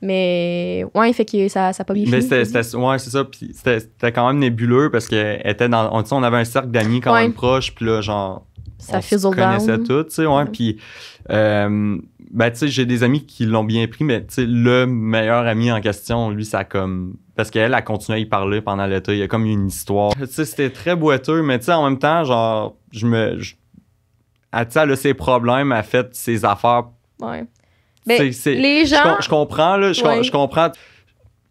Mais ouais, fait que ça n'a pas bien Mais c'était, ouais, c'est ça. Puis c'était, quand même nébuleux parce que était dans, on, on avait un cercle d'amis quand même proche. Puis là, genre, ça on connaissait tout, tu sais, ouais. Puis, euh, ben, tu sais, j'ai des amis qui l'ont bien pris, mais tu sais, le meilleur ami en question, lui, ça a comme. Parce qu'elle, a continué à y parler pendant l'été. Il y a comme une histoire. Tu sais, c'était très boiteux, mais tu sais, en même temps, genre, je me. Je, elle, elle a ses problèmes, elle a fait ses affaires. Ouais. Mais ben, les gens. Je, comprends, là. je comprends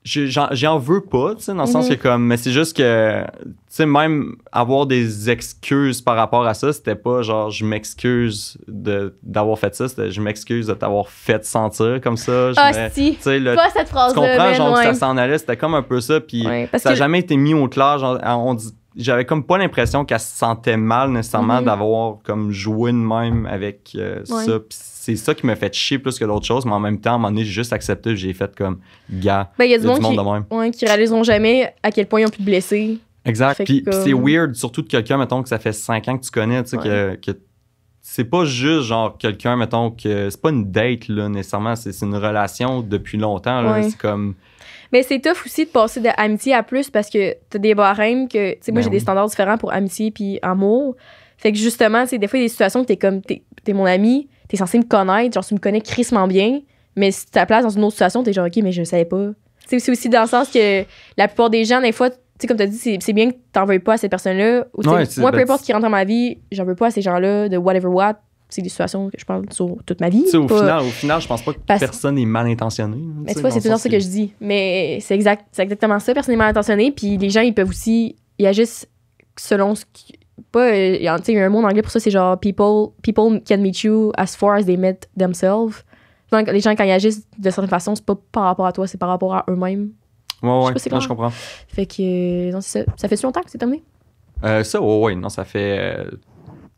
j'en veux pas, tu sais, dans le sens mhm. que comme, mais c'est juste que, tu sais, même avoir des excuses par rapport à ça, c'était pas genre, je m'excuse d'avoir fait ça, c'était je m'excuse de t'avoir fait sentir comme ça. ah, si. tu pas cette phrase Tu comprends, genre, ben ça s'en allait, c'était comme un peu ça, puis ça n'a jamais été mis au clair, genre, on dit j'avais comme pas l'impression qu'elle se sentait mal nécessairement mhm. d'avoir comme joué de même avec euh, ça. ça. C'est ça qui m'a fait chier plus que d'autres choses, mais en même temps, à un moment donné, j'ai juste accepté, j'ai fait comme gars. Ben, il y a du, monde, qui, de même. qui réaliseront jamais à quel point ils ont pu te blesser. Exact. Puis, c'est weird, surtout de quelqu'un, mettons, que ça fait cinq ans que tu connais, tu sais, que, que c'est pas juste genre quelqu'un, mettons, que c'est pas une date là, nécessairement, c'est une relation depuis longtemps. Là, C'est comme. Mais c'est tough aussi de passer de à plus parce que t'as des barèmes que. Tu sais, moi, ben j'ai des standards différents pour amitié puis amour. Fait que justement, c'est des fois, des situations où t'es comme. T'es es mon ami, t'es censé me connaître, genre, tu me connais crissement bien, mais si t'as place dans une autre situation, t'es genre, OK, mais je savais pas. C'est aussi dans le sens que la plupart des gens, des fois, tu sais, comme tu as dit, c'est bien que t'en veuilles pas à cette personne-là. moi, peu ben, importe ce qui rentre dans ma vie, j'en veux pas à ces gens-là de whatever what. C'est des situations que je parle sur toute ma vie. Au, final, au final, je pense pas que personne est mal intentionné. Mais tu c'est toujours ça que je dis. Mais c'est exact, exactement ça. Personne n'est mal intentionné. Puis les gens, ils peuvent aussi. Ils agissent selon ce qui. Pas, euh, il y a un mot en anglais pour ça, c'est genre people, people can meet you as far as they met themselves. Donc, les gens, quand ils agissent de certaines façons, c'est pas par rapport à toi, c'est par rapport à eux-mêmes. Ouais, ouais. Je, sais je comprends. Fait que. Euh, ça. ça. fait si longtemps que c'est terminé? Euh, ça, ouais, Non, ça fait. Euh,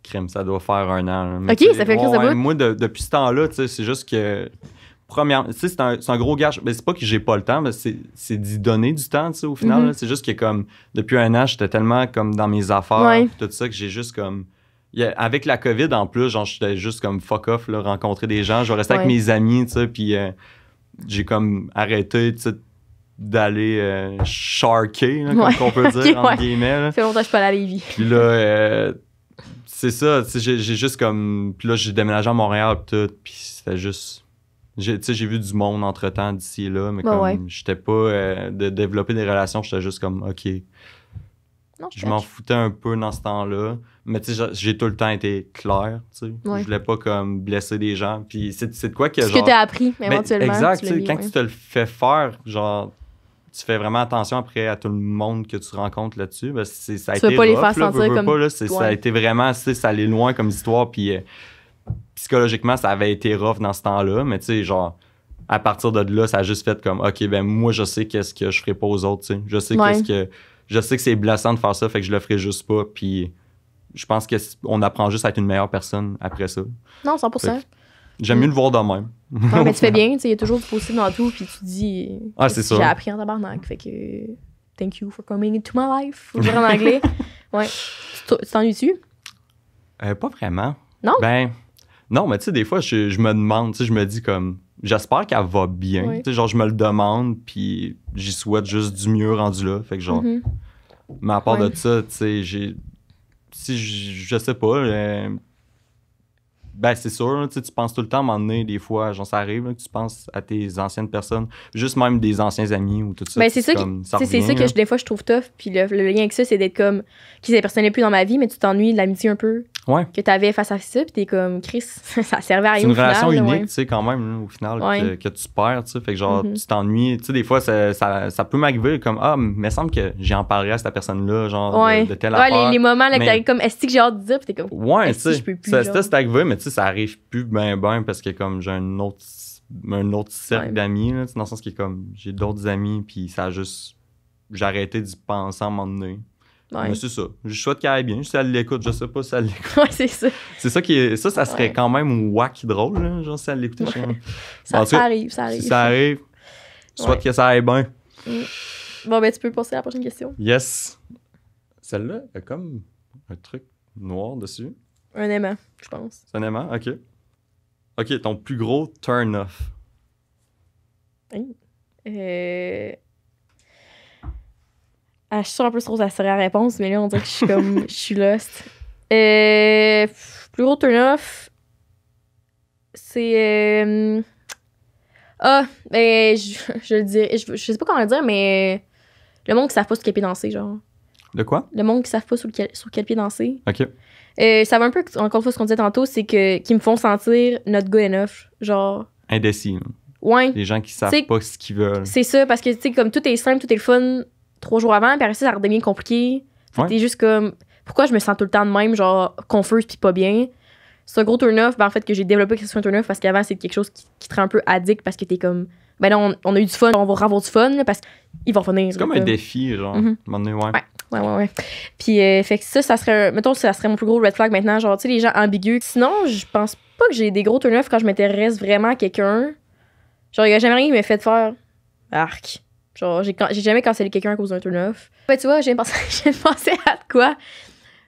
Crème, ça doit faire un an. ok, ça fait crise de Moi, depuis ce temps-là, tu c'est juste que. Première, tu sais, c'est un, gros gage. Mais ben, c'est pas que j'ai pas le temps, mais c'est d'y donner du temps, tu sais, au final. Mm-hmm. C'est juste que, comme, depuis un an, j'étais tellement, comme, dans mes affaires, tout ça, que j'ai juste, comme. Avec la COVID, en plus, genre, j'étais juste, comme, fuck off, là, rencontrer des gens. Je restais avec mes amis, tu sais, puis euh, j'ai, comme, arrêté, tu d'aller euh, sharker, comme on peut *laughs* dire, entre guillemets. Ça fait longtemps je suis pas à Lévis. Puis là, euh, c'est ça, j'ai juste comme... Puis là, j'ai déménagé à Montréal, puis tout, puis c'était juste... Tu sais, j'ai vu du monde entre-temps d'ici et là, mais bah comme j'étais pas... Euh, de développer des relations, j'étais juste comme, OK... je m'en foutais un peu dans ce temps-là. Mais tu sais, j'ai tout le temps été clair, tu sais. Je voulais pas comme blesser des gens. Puis c'est de quoi que genre... Ce que t'as appris, éventuellement. Ben, exact, tu sais, quand tu te le fais faire, genre tu fais vraiment attention après à tout le monde que tu rencontres là-dessus. ça a tu été veux pas les faire sentir comme. ça a été vraiment, ça allait loin comme histoire. Puis euh, psychologiquement, ça avait été rough dans ce temps-là. Mais tu sais, genre, à partir de là, ça a juste fait comme, OK, ben moi, je sais qu'est-ce que je ferais pas aux autres. Je sais que. Je sais que c'est blessant de faire ça, fait que je le ferais juste pas. Puis je pense qu'on apprend juste à être une meilleure personne après ça. Non, 100 J'aime mm. mieux le voir de même. Non, mais tu fais *laughs* bien, tu il y a toujours du possible dans tout, puis tu dis. Ah, c'est ça. J'ai appris en tabarnak, fait que. Thank you for coming into my life, faut dire en anglais. *laughs* Ouais. Tu t'ennuies-tu? Euh, pas vraiment. Non? Ben, non, mais tu sais, des fois, je, je me demande, tu sais, je me dis comme, j'espère qu'elle va bien. Tu sais, genre, je me le demande, puis j'y souhaite juste du mieux rendu là. Fait que, genre, mm-hmm. mais à part de ça, tu sais, j'ai. Si je, je sais pas, euh, ben, c'est sûr, là, tu penses tout le temps à un moment des fois, genre, ça arrive, que tu penses à tes anciennes personnes, juste même des anciens amis ou tout ça. Ben, c'est ça, ça, que des fois je trouve tough. Puis le, lien avec ça, c'est d'être comme, qui personne n'est plus dans ma vie, mais tu t'ennuies de l'amitié un peu que tu avais face à ça, puis t'es comme, Chris, *laughs* ça servait à rien. C'est une relation unique, tu sais, quand même, au final, que, tu perds, tu sais. Fait que genre, mhm. tu t'ennuies. Tu sais, des fois, ça, peut m'arriver comme, ah, mais semble que j'en parlerai à cette personne-là, genre, de, telle affaire. Les, moments là, que comme, est-ce que j'ai hâte de dire, puis t'es comme, ouais, je peux plus. mais ça arrive plus ben ben parce que comme j'ai un autre un autre cercle d'amis, là, dans le sens qui est comme j'ai d'autres amis, puis ça a juste. J'ai arrêté d'y penser à un moment donné. Mais c'est ça. Je souhaite qu'elle aille bien. Si elle l'écoute, je sais pas si elle l'écoute. Ouais, c'est ça. C'est ça qui est, Ça, serait quand même wack drôle, genre si elle l'écoutait. *laughs* Ça, arrive, ça arrive. Si ça arrive, je souhaite que ça aille bien. Mm. Bon, ben, tu peux passer à la prochaine question. Yes. Celle-là elle a comme un truc noir dessus. Un aimant, je pense. C'est un aimant, ok. Ok, ton plus gros turn-off. Hein? Euh... Ah, je suis un peu sur la la réponse, mais là, on dirait que je suis comme. *laughs* je suis lost. Euh, plus gros turn-off, c'est. Euh, ah, ben, je, je le Je, sais pas comment le dire, mais. Le monde qui savent pas sur quel pied danser, genre. De quoi? Le monde qui savent pas sur, sur quel pied danser. OK. Euh, ça va un peu, encore une fois, ce qu'on disait tantôt, c'est que qui me font sentir not good enough. Genre. Indécis. Ouais. Les gens qui savent pas ce qu'ils veulent. C'est ça, parce que, tu sais, comme tout est simple, tout est le fun trois jours avant, puis après ça, ça redevient compliqué. C'était juste comme. Pourquoi je me sens tout le temps de même, genre, confuse puis pas bien? C'est un gros turn-off, ben, en fait, que j'ai développé que ce soit un turn-off parce qu'avant, c'était quelque chose qui, qui, te rend un peu addict parce que t'es comme. Ben non, on, a eu du fun, on va avoir du fun, parce qu'ils vont revenir. C'est comme un défi, genre. Mm ouais. ouais. Ouais, ouais, ouais. Puis, euh, fait que ça, ça serait, mettons, ça serait mon plus gros red flag maintenant, genre, tu sais, les gens ambigus. Sinon, je pense pas que j'ai des gros turn offs quand je m'intéresse vraiment à quelqu'un. Genre, il y a jamais rien qui m'a fait faire arc. Genre, j'ai, j'ai jamais cancellé quelqu'un à cause d'un turn off. Ouais, tu vois, j'ai pensé, *laughs* j'ai pensé à quoi.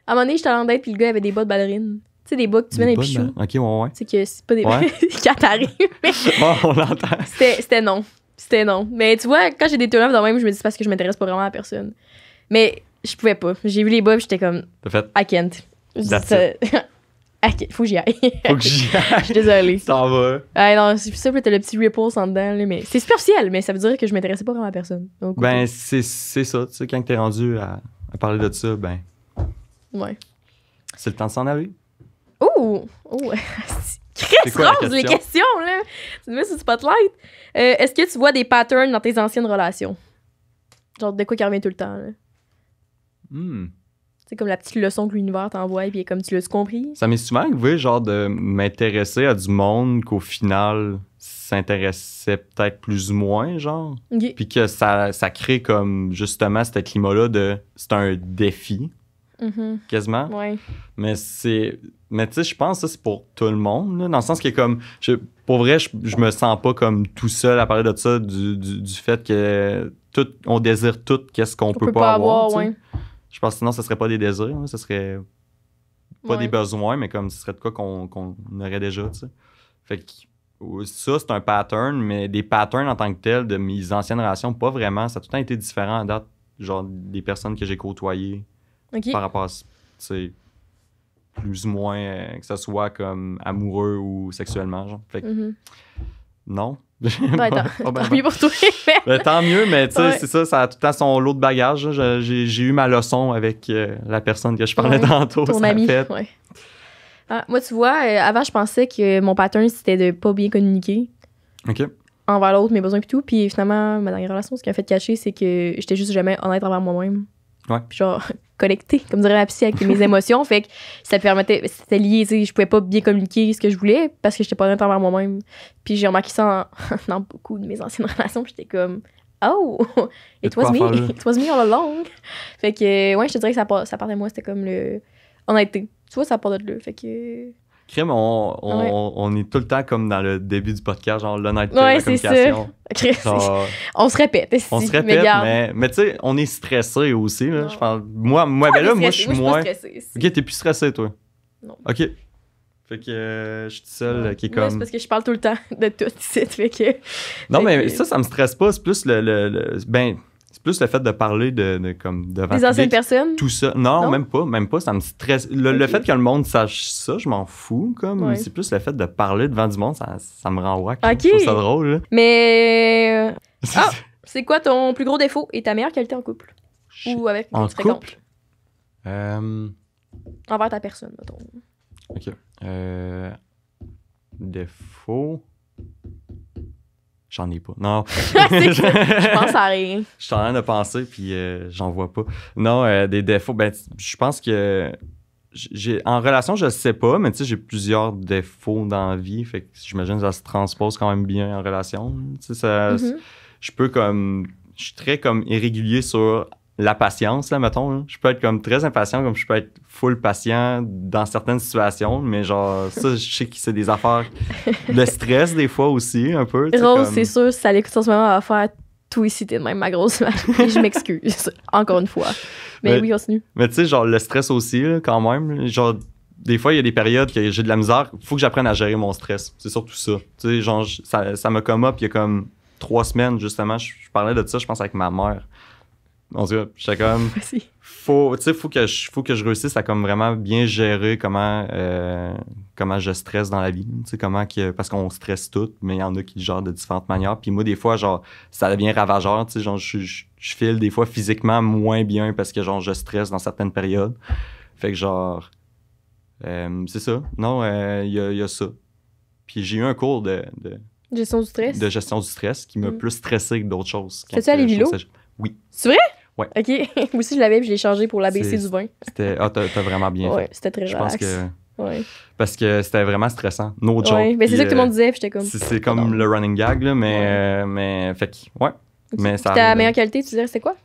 À un moment donné, j'étais en date, puis le gars avait des bas de ballerine. Tu sais, des bas que tu mets dans les pichous. Ok, ouais, ouais. C'est que c'est pas des bas ouais. *laughs* mais. *laughs* on l'entend. C'était, non. C'était non. Mais tu vois, quand j'ai des turn offs dans même, je me dis parce que je m'intéresse pas vraiment à personne. Mais je pouvais pas. J'ai vu les et j'étais comme. T'as fait? I can't. *laughs* faut que j'y aille. *laughs* Faut que j'y *laughs* aille. Je suis désolée. Ça va. Ah non, c'est ça, t'as le petit riposte en dedans. Là, mais c'est spécial mais ça veut dire que je m'intéressais pas vraiment à personne. ben, c'est, c'est ça. Tu sais, quand t'es rendu à, parler de ça, ben. Ouais. C'est le temps de s'en aller. Oh! Ouh! Chris quoi, Rose, question? les questions, là! Tu me mets spotlight. Euh, est-ce que tu vois des patterns dans tes anciennes relations? Genre de quoi qui revient tout le temps, là? Hmm. C'est comme la petite leçon que l'univers t'envoie, puis comme tu l'as compris. Ça m'est souvent arrivé, genre, de m'intéresser à du monde qu'au final s'intéressait peut-être plus ou moins, genre. Puis que ça, crée comme justement ce climat-là de c'est un défi, mm-hmm. quasiment. Mais c'est. Mais tu sais, je pense que ça, c'est pour tout le monde, dans le sens que comme. pour vrai, je, me sens pas comme tout seul à parler de ça, du, du, fait que tout, on désire tout qu'est-ce qu'on peut, peut, pas, avoir. Je pense que sinon, ce serait pas des désirs, ce hein. ce serait pas des besoins, mais comme ce serait de quoi qu'on aurait déjà, Fait que ça, c'est un pattern, mais des patterns en tant que tels de mes anciennes relations, pas vraiment. Ça a tout le temps été différent à date, genre des personnes que j'ai côtoyées par rapport à, plus ou moins, euh, que ce soit comme amoureux ou sexuellement, genre. Mm-hmm. non. *laughs* tant, mieux pour toi. *laughs* Ben, tant mieux, mais tu sais, c'est ça, ça a tout le son lot de bagages. J'ai eu ma leçon avec euh, la personne que je parlais tantôt. Ton ami, ouais. Ah, moi, tu vois, euh, avant, je pensais que mon pattern, c'était de pas bien communiquer. OK. Envers l'autre, mes besoins et tout. Puis finalement, ma dernière relation, ce qui a fait cacher, c'est que j'étais juste jamais honnête envers moi-même. Ouais. genre, connectée, comme dirait la psy, avec mes *laughs* émotions. Fait que ça permettait, c'était lié, tu je pouvais pas bien communiquer ce que je voulais parce que j'étais pas honnête envers moi-même. Puis j'ai remarqué ça *laughs* dans beaucoup de mes anciennes *laughs* relations, j'étais comme Oh, it was me, it was me all along. Fait que, ouais, je te dirais que ça, partait de moi, c'était comme le honnêteté. Tu vois, ça part de là. Fait que, Crime, on, on, on, est tout le temps comme dans le début du podcast, genre l'honnêteté, ouais, la communication. *laughs* on se répète. on se répète, mais, mais, tu sais, on est stressé aussi. Là, je moi, moi ah, ben là, moi, je suis moins. Ok, t'es plus stressé, toi. Non. Ok. Fait que euh, je suis seul qui est comme. c'est parce que je parle tout le temps *laughs* de tout Non, mais ça, ça me stresse pas. C'est plus le, le, le. Ben, plus le fait de parler de, comme devant personnes tout ça non, même pas même pas ça me stresse le, fait que le monde sache ça je m'en fous comme c'est plus le fait de parler devant du monde ça, ça me rend wack je trouve ça drôle mais *laughs* ah, c'est quoi ton plus gros défaut et ta meilleure qualité en couple ou avec en couple euh. envers ta personne ok euh, défaut J'en ai pas. Non. *laughs* je *laughs* pense à rien. Je suis en train de penser, puis euh, j'en vois pas. Non, euh, des défauts, ben, je pense que. J'ai, en relation, je sais pas, mais tu sais, j'ai plusieurs défauts dans la vie. Fait j'imagine que ça se transpose quand même bien en relation. Tu sais, mm-hmm. Je peux comme. Je suis très comme irrégulier sur la patience, là, mettons. Hein. Je peux être comme très impatient, comme je peux être full patient dans certaines situations, mais genre, ça, je sais que c'est des affaires. Le *laughs* stress, des fois aussi, un peu. Rose, c'est sûr, ça l'écoute en ce moment, elle va faire tout ici, même ma grosse je m'excuse, *laughs* encore une fois. Mais, oui, continue. Mais tu sais, genre, le stress aussi, quand même. Genre, des fois, il y a des périodes que j'ai de la misère. faut que j'apprenne à gérer mon stress. C'est surtout ça. Tu sais, genre, ça, ça me comme up. Il y a comme trois semaines, justement, je, je parlais de ça, je pense, avec ma mère mon Dieu, j'étais comme. *laughs* Faut, faut, que je, faut que je réussisse à comme vraiment bien gérer comment, euh, comment je stresse dans la vie. Comment que, parce qu'on stresse tout, mais il y en a qui le gèrent de différentes manières. Puis moi, des fois, genre, ça devient ravageur. Genre, je, je, file des fois physiquement moins bien parce que genre, je stresse dans certaines périodes. Fait que genre. Euh, c'est ça. Non, euh, il y, a, ça. Puis j'ai eu un cours de, Gestion du stress. De gestion du stress qui m'a mm. plus stressé que d'autres choses. C'est ça les Oui. C'est vrai? OK. *laughs* Moi aussi, je l'avais, je l'ai changé pour l'ABC du vin. C'était, ah, t'as, vraiment bien ouais, c'était très Je que. Ouais. Parce que c'était vraiment stressant. No joke. Ouais, mais c'est ça que tout le monde euh, disait, j'étais comme. C'est, comme le running gag, là, mais. Euh, mais fait que, ouais. Mais ça meilleure hein. qualité, tu dirais, c'est quoi?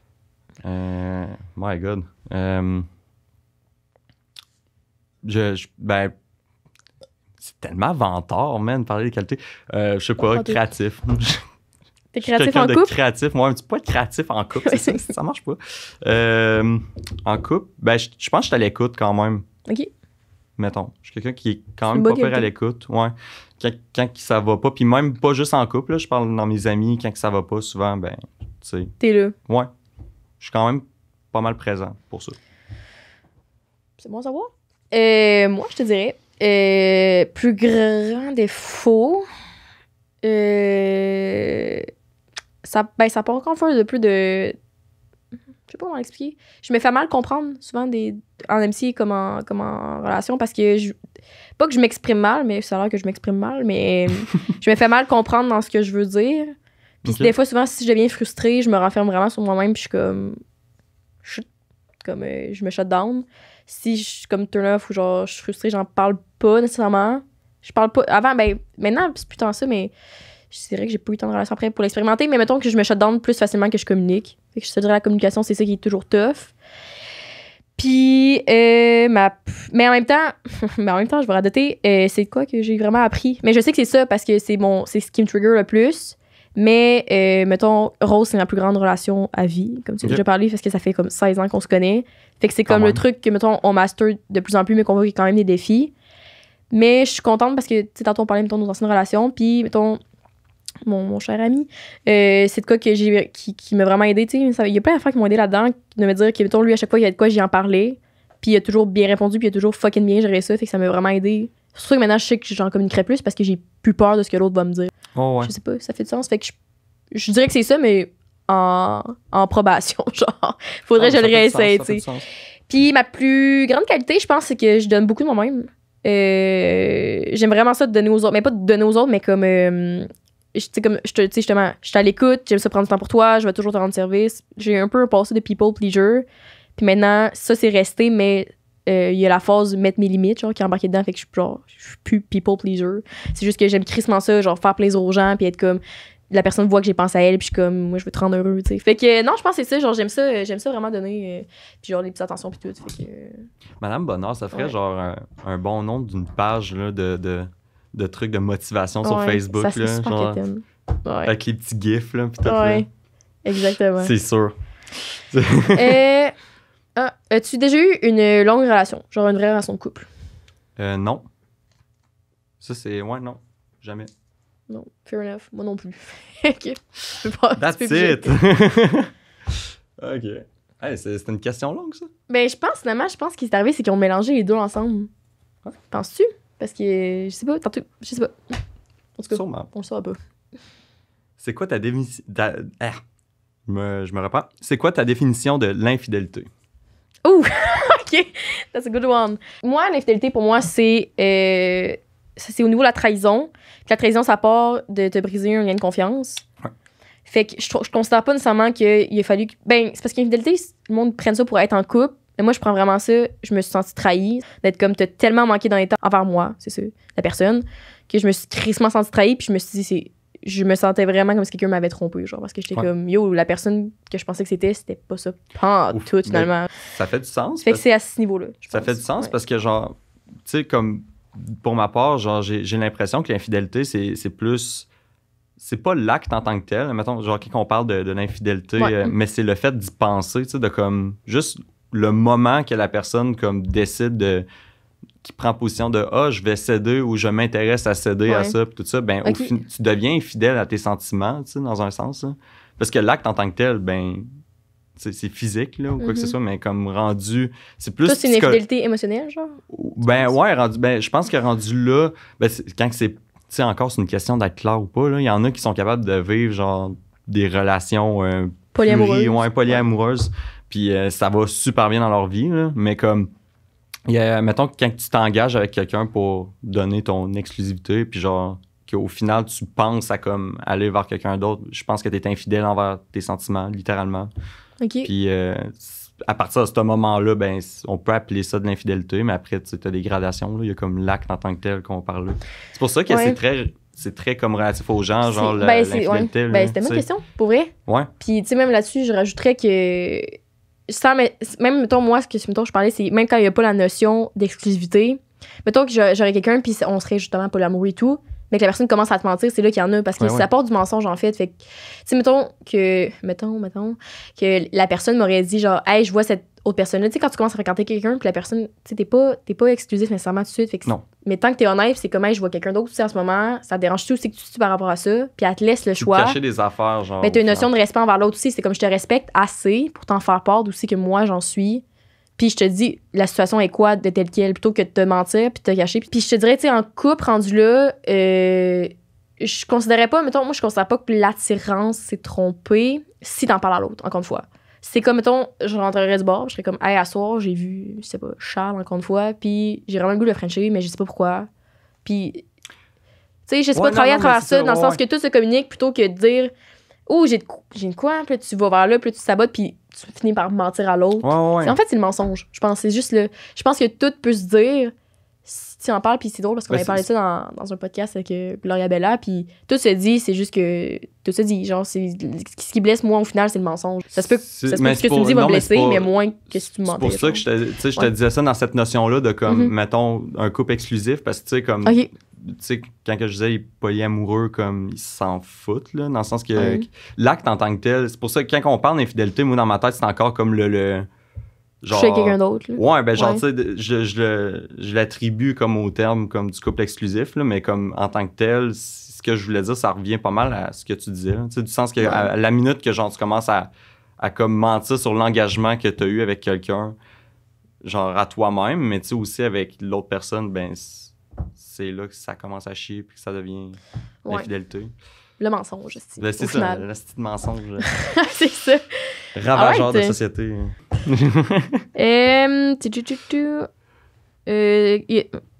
Euh, my God. Euh, je, ben, c'est tellement ventard man, de parler des qualités. Euh, je sais pas, créatif. *laughs* T'es créatif en couple? De créatif, moi, tu peux pas être créatif en couple, ça, ça, marche pas. Euh, en couple, ben, je, pense que je suis à l'écoute quand même. OK. Mettons, je suis quelqu'un qui est quand même pas à l'écoute, ouais. Quand, quand, ça va pas, puis même pas juste en couple, là, je parle dans mes amis, quand ça va pas, souvent, ben, tu sais. T'es là. Ouais. Je suis quand même pas mal présent pour ça. C'est bon à savoir. Euh, moi, je te dirais, euh, plus grand défaut. Euh, ça, ben, ça peut encore faire de plus de. Je sais pas comment l'expliquer. Je me fais mal comprendre souvent des, en MC comme en, comme en relation parce que je, pas que je m'exprime mal, mais ça a l'air que je m'exprime mal, mais *laughs* je me fais mal comprendre dans ce que je veux dire. Puis des fois, souvent, si je deviens frustrée, je me renferme vraiment sur moi-même, puis je suis comme. Je, comme euh, je me shut down. Si je suis comme turn off ou genre je suis frustrée, j'en parle pas nécessairement. Je parle pas. Avant, ben, maintenant, c'est plus tant ça, mais c'est vrai que j'ai pas eu tant de relations après pour l'expérimenter, mais mettons que je me shut down plus facilement que je communique. Fait que je te dirais la communication, c'est ça qui est toujours tough. Puis, euh, ma, mais en même temps, *laughs* mais en même temps, je vais radoter, euh, c'est quoi que j'ai vraiment appris? Mais je sais que c'est ça parce que c'est mon, c'est ce qui me trigger le plus. Mais, euh, mettons, Rose, c'est ma plus grande relation à vie, comme tu as déjà parlé, parce que ça fait comme 16 ans qu'on se connaît. Fait que c'est comme ah le truc que, mettons, on master de plus en plus, mais qu'on voit qu'il y a quand même des défis. Mais je suis contente parce que, tu sais, on parlait, mettons, de nos anciennes relations, puis, mettons, mon, mon, cher ami. Euh, c'est de quoi que j'ai, qui, qui m'a vraiment aidé. Il y a plein d'affaires qui m'ont aidé là-dedans, de me dire que, lui, à chaque fois qu'il y a de quoi, j'y en parlais. Puis il a toujours bien répondu, puis il a toujours fucking bien géré ça. Fait que ça m'a vraiment aidé. Surtout que maintenant, je sais que j'en communiquerai plus parce que j'ai plus peur de ce que l'autre va me dire. Oh ouais. Je sais pas, ça fait du sens. Fait que je, je dirais que c'est ça, mais en, en probation, *laughs* genre. Faudrait ah, que je le réessaye, tu Puis ma plus grande qualité, je pense, c'est que je donne beaucoup de moi-même. Euh, j'aime vraiment ça de donner aux autres. Mais pas de donner aux autres, mais comme euh, je, comme, je, te, suis à l'écoute, j'aime ça prendre du temps pour toi, je vais toujours te rendre service. J'ai un peu un passé de people pleasure. Puis maintenant, ça, c'est resté, mais euh, il y a la phase mettre mes limites, genre, qui est embarquée dedans. Fait que je suis, suis plus people pleaser. C'est juste que j'aime crissement ça, genre, faire plaisir aux gens, puis être comme, la personne voit que j'ai pensé à elle, puis je suis comme, moi, je veux te rendre heureux, Fait que, non, je pense que c'est ça, genre, j'aime ça, euh, j'aime vraiment donner, euh, puis genre, les petites attentions, puis tout. Fait Madame Bonheur, ça ferait, genre, un, bon nombre d'une page, de de trucs de motivation sur Facebook. Ça là, genre, Avec les petits gifs, là, puis tout, ouais, Exactement. C'est sûr. *laughs* ah, as-tu déjà eu une longue relation, genre une vraie relation de couple? Euh, non. Ça, c'est. Ouais, non. Jamais. Non, fair enough. Moi non plus. *laughs* ok. Je peux pas. That's it! *laughs* ok. c'était une question longue, ça? Ben, je pense, finalement, je pense qu'il est arrivé, c'est qu'ils ont mélangé les deux ensemble. Penses-tu? Parce que, je sais pas, tantôt, je sais pas. En tout cas, on le saura pas. C'est quoi ta définition... Hein? C'est quoi ta définition de l'infidélité? Ouh! *laughs* OK, that's a good one. Moi, l'infidélité, pour moi, c'est... Euh, c'est au niveau de la trahison. la trahison, ça part de te briser un lien de confiance. Fait que je, je considère pas nécessairement qu'il a fallu. ben, c'est parce qu'infidélité, le monde prenne ça pour être en couple moi, je prends vraiment ça. Je me suis sentie trahie d'être comme, t'as tellement manqué dans les temps envers moi, c'est ça, la personne, que je me suis crissement sentie trahie. Puis je me suis dit, c'est, je me sentais vraiment comme si quelqu'un m'avait trompé, genre, parce que j'étais comme, yo, la personne que je pensais que c'était, c'était pas ça, pas tout, finalement. Ça fait du sens. Fait que c'est à ce niveau-là. Ça fait du sens parce que, genre, tu sais, comme, pour ma part, genre, j'ai l'impression que l'infidélité, c'est plus c'est pas l'acte en tant que tel. Mettons, genre, quand on parle de, l'infidélité, euh, mais c'est le fait d'y penser, tu sais, de comme juste le moment que la personne comme décide de qui prend position de ah je vais céder ou je m'intéresse à céder à ça tout ça ben tu deviens fidèle à tes sentiments dans un sens parce que l'acte en tant que tel ben c'est physique ou quoi que ce mhm. soit, mais comme rendu, c'est plus. c'est une infidélité émotionnelle, genre. Ben ouais, rendu, ben je pense que rendu là, ben, quand c'est, encore c'est une question d'être clair ou pas il y en a qui sont capables de vivre genre des relations euh, polyamoureuses, ouais, puis euh, ça va super bien dans leur vie, mais comme. Y a, mettons que quand tu t'engages avec quelqu'un pour donner ton exclusivité, puis genre qu'au final tu penses à comme aller voir quelqu'un d'autre, je pense que tu es infidèle envers tes sentiments, littéralement. OK. Puis euh, à partir de ce moment-là, ben, on peut appeler ça de l'infidélité, mais après, tu as des gradations. Il y a comme l'acte en tant que tel qu'on parle. C'est pour ça que c'est très c'est très comme relatif aux gens, genre ben, ben, c'était ma question, pour vrai. Ouais. Puis, tu sais, même là-dessus, je rajouterais que ça mais, même, mettons, moi, ce que mettons, je parlais, c'est même quand il n'y a pas la notion d'exclusivité, mettons que j'aurais quelqu'un, puis on serait justement pour l'amour et tout, mais que la personne commence à te mentir, c'est là qu'il y en a, parce que ça porte du mensonge, en fait. Fait que, mettons que, mettons, mettons, que la personne m'aurait dit, genre, hey, je vois cette autre personne. Tu sais, quand tu commences à fréquenter quelqu'un, puis la personne, tu sais, t'es pas, pas exclusif nécessairement tout de suite. non. Mais tant que t'es honnête, c'est comme, je vois quelqu'un d'autre, aussi en ce moment, ça te dérange tout, aussi que tu te par rapport à ça, puis elle te laisse le tu choix. Cacher des affaires, genre. Mais t'as une notion de respect envers l'autre aussi. C'est comme, je te respecte assez pour t'en faire part aussi que moi, j'en suis. Puis je te dis, la situation est quoi de telle quelle, plutôt que de te mentir, puis de te cacher. Puis je te dirais, tu sais, en couple rendu là, euh, je considérais pas, mettons, moi, je considère pas que l'attirance s'est trompée si t'en parles à l'autre, encore une fois c'est comme, mettons, je rentrerai du bord, je serais comme, hey, à j'ai vu, je sais pas, Charles encore une fois, puis j'ai vraiment le goût de le frencher, mais je sais pas pourquoi. Puis, tu sais, je sais pas travailler à travers ça, dans le sens que tout se communique plutôt que de dire, oh, j'ai j'ai quoi, puis tu vas vers là, puis tu sabotes, puis tu finis par mentir à l'autre. En fait, c'est le mensonge. Je juste le. Je pense que tout peut se dire, on en parle, puis c'est drôle parce qu'on ben, avait parlé de ça dans, dans, un podcast avec euh, Gloria Bella, puis tout se dit, c'est juste que. Tout se dit, genre, c'est, ce qui blesse, moi, au final, c'est le mensonge. Ça se peut, ça que ce que tu me dis va me blesser, mais, moins que si tu me mens. C'est pour ça que je te, je disais ça dans cette notion-là de comme, mm-hmm. mettons, un couple exclusif, parce que, tu sais, comme. tu sais, quand je disais polyamoureux, comme ils s'en foutent, là, dans le sens que l'acte en tant que tel, c'est pour ça que quand on parle d'infidélité, moi, dans ma tête, c'est encore comme le je suis quelqu'un d'autre. Ouais, ben genre, tu sais, je, je, l'attribue comme au terme comme du couple exclusif, là, mais comme en tant que tel, ce que je voulais dire, ça revient pas mal à ce que tu disais. Tu sais, du sens que à, la minute que genre, tu commences à, à comme mentir sur l'engagement que tu as eu avec quelqu'un, genre à toi-même, mais tu sais, aussi avec l'autre personne, ben c'est là que ça commence à chier puis que ça devient la l'infidélité. Le mensonge, ben, c'est ça. Le mensonge. *laughs* c'est ça. Ravageur de société. *laughs* Euh,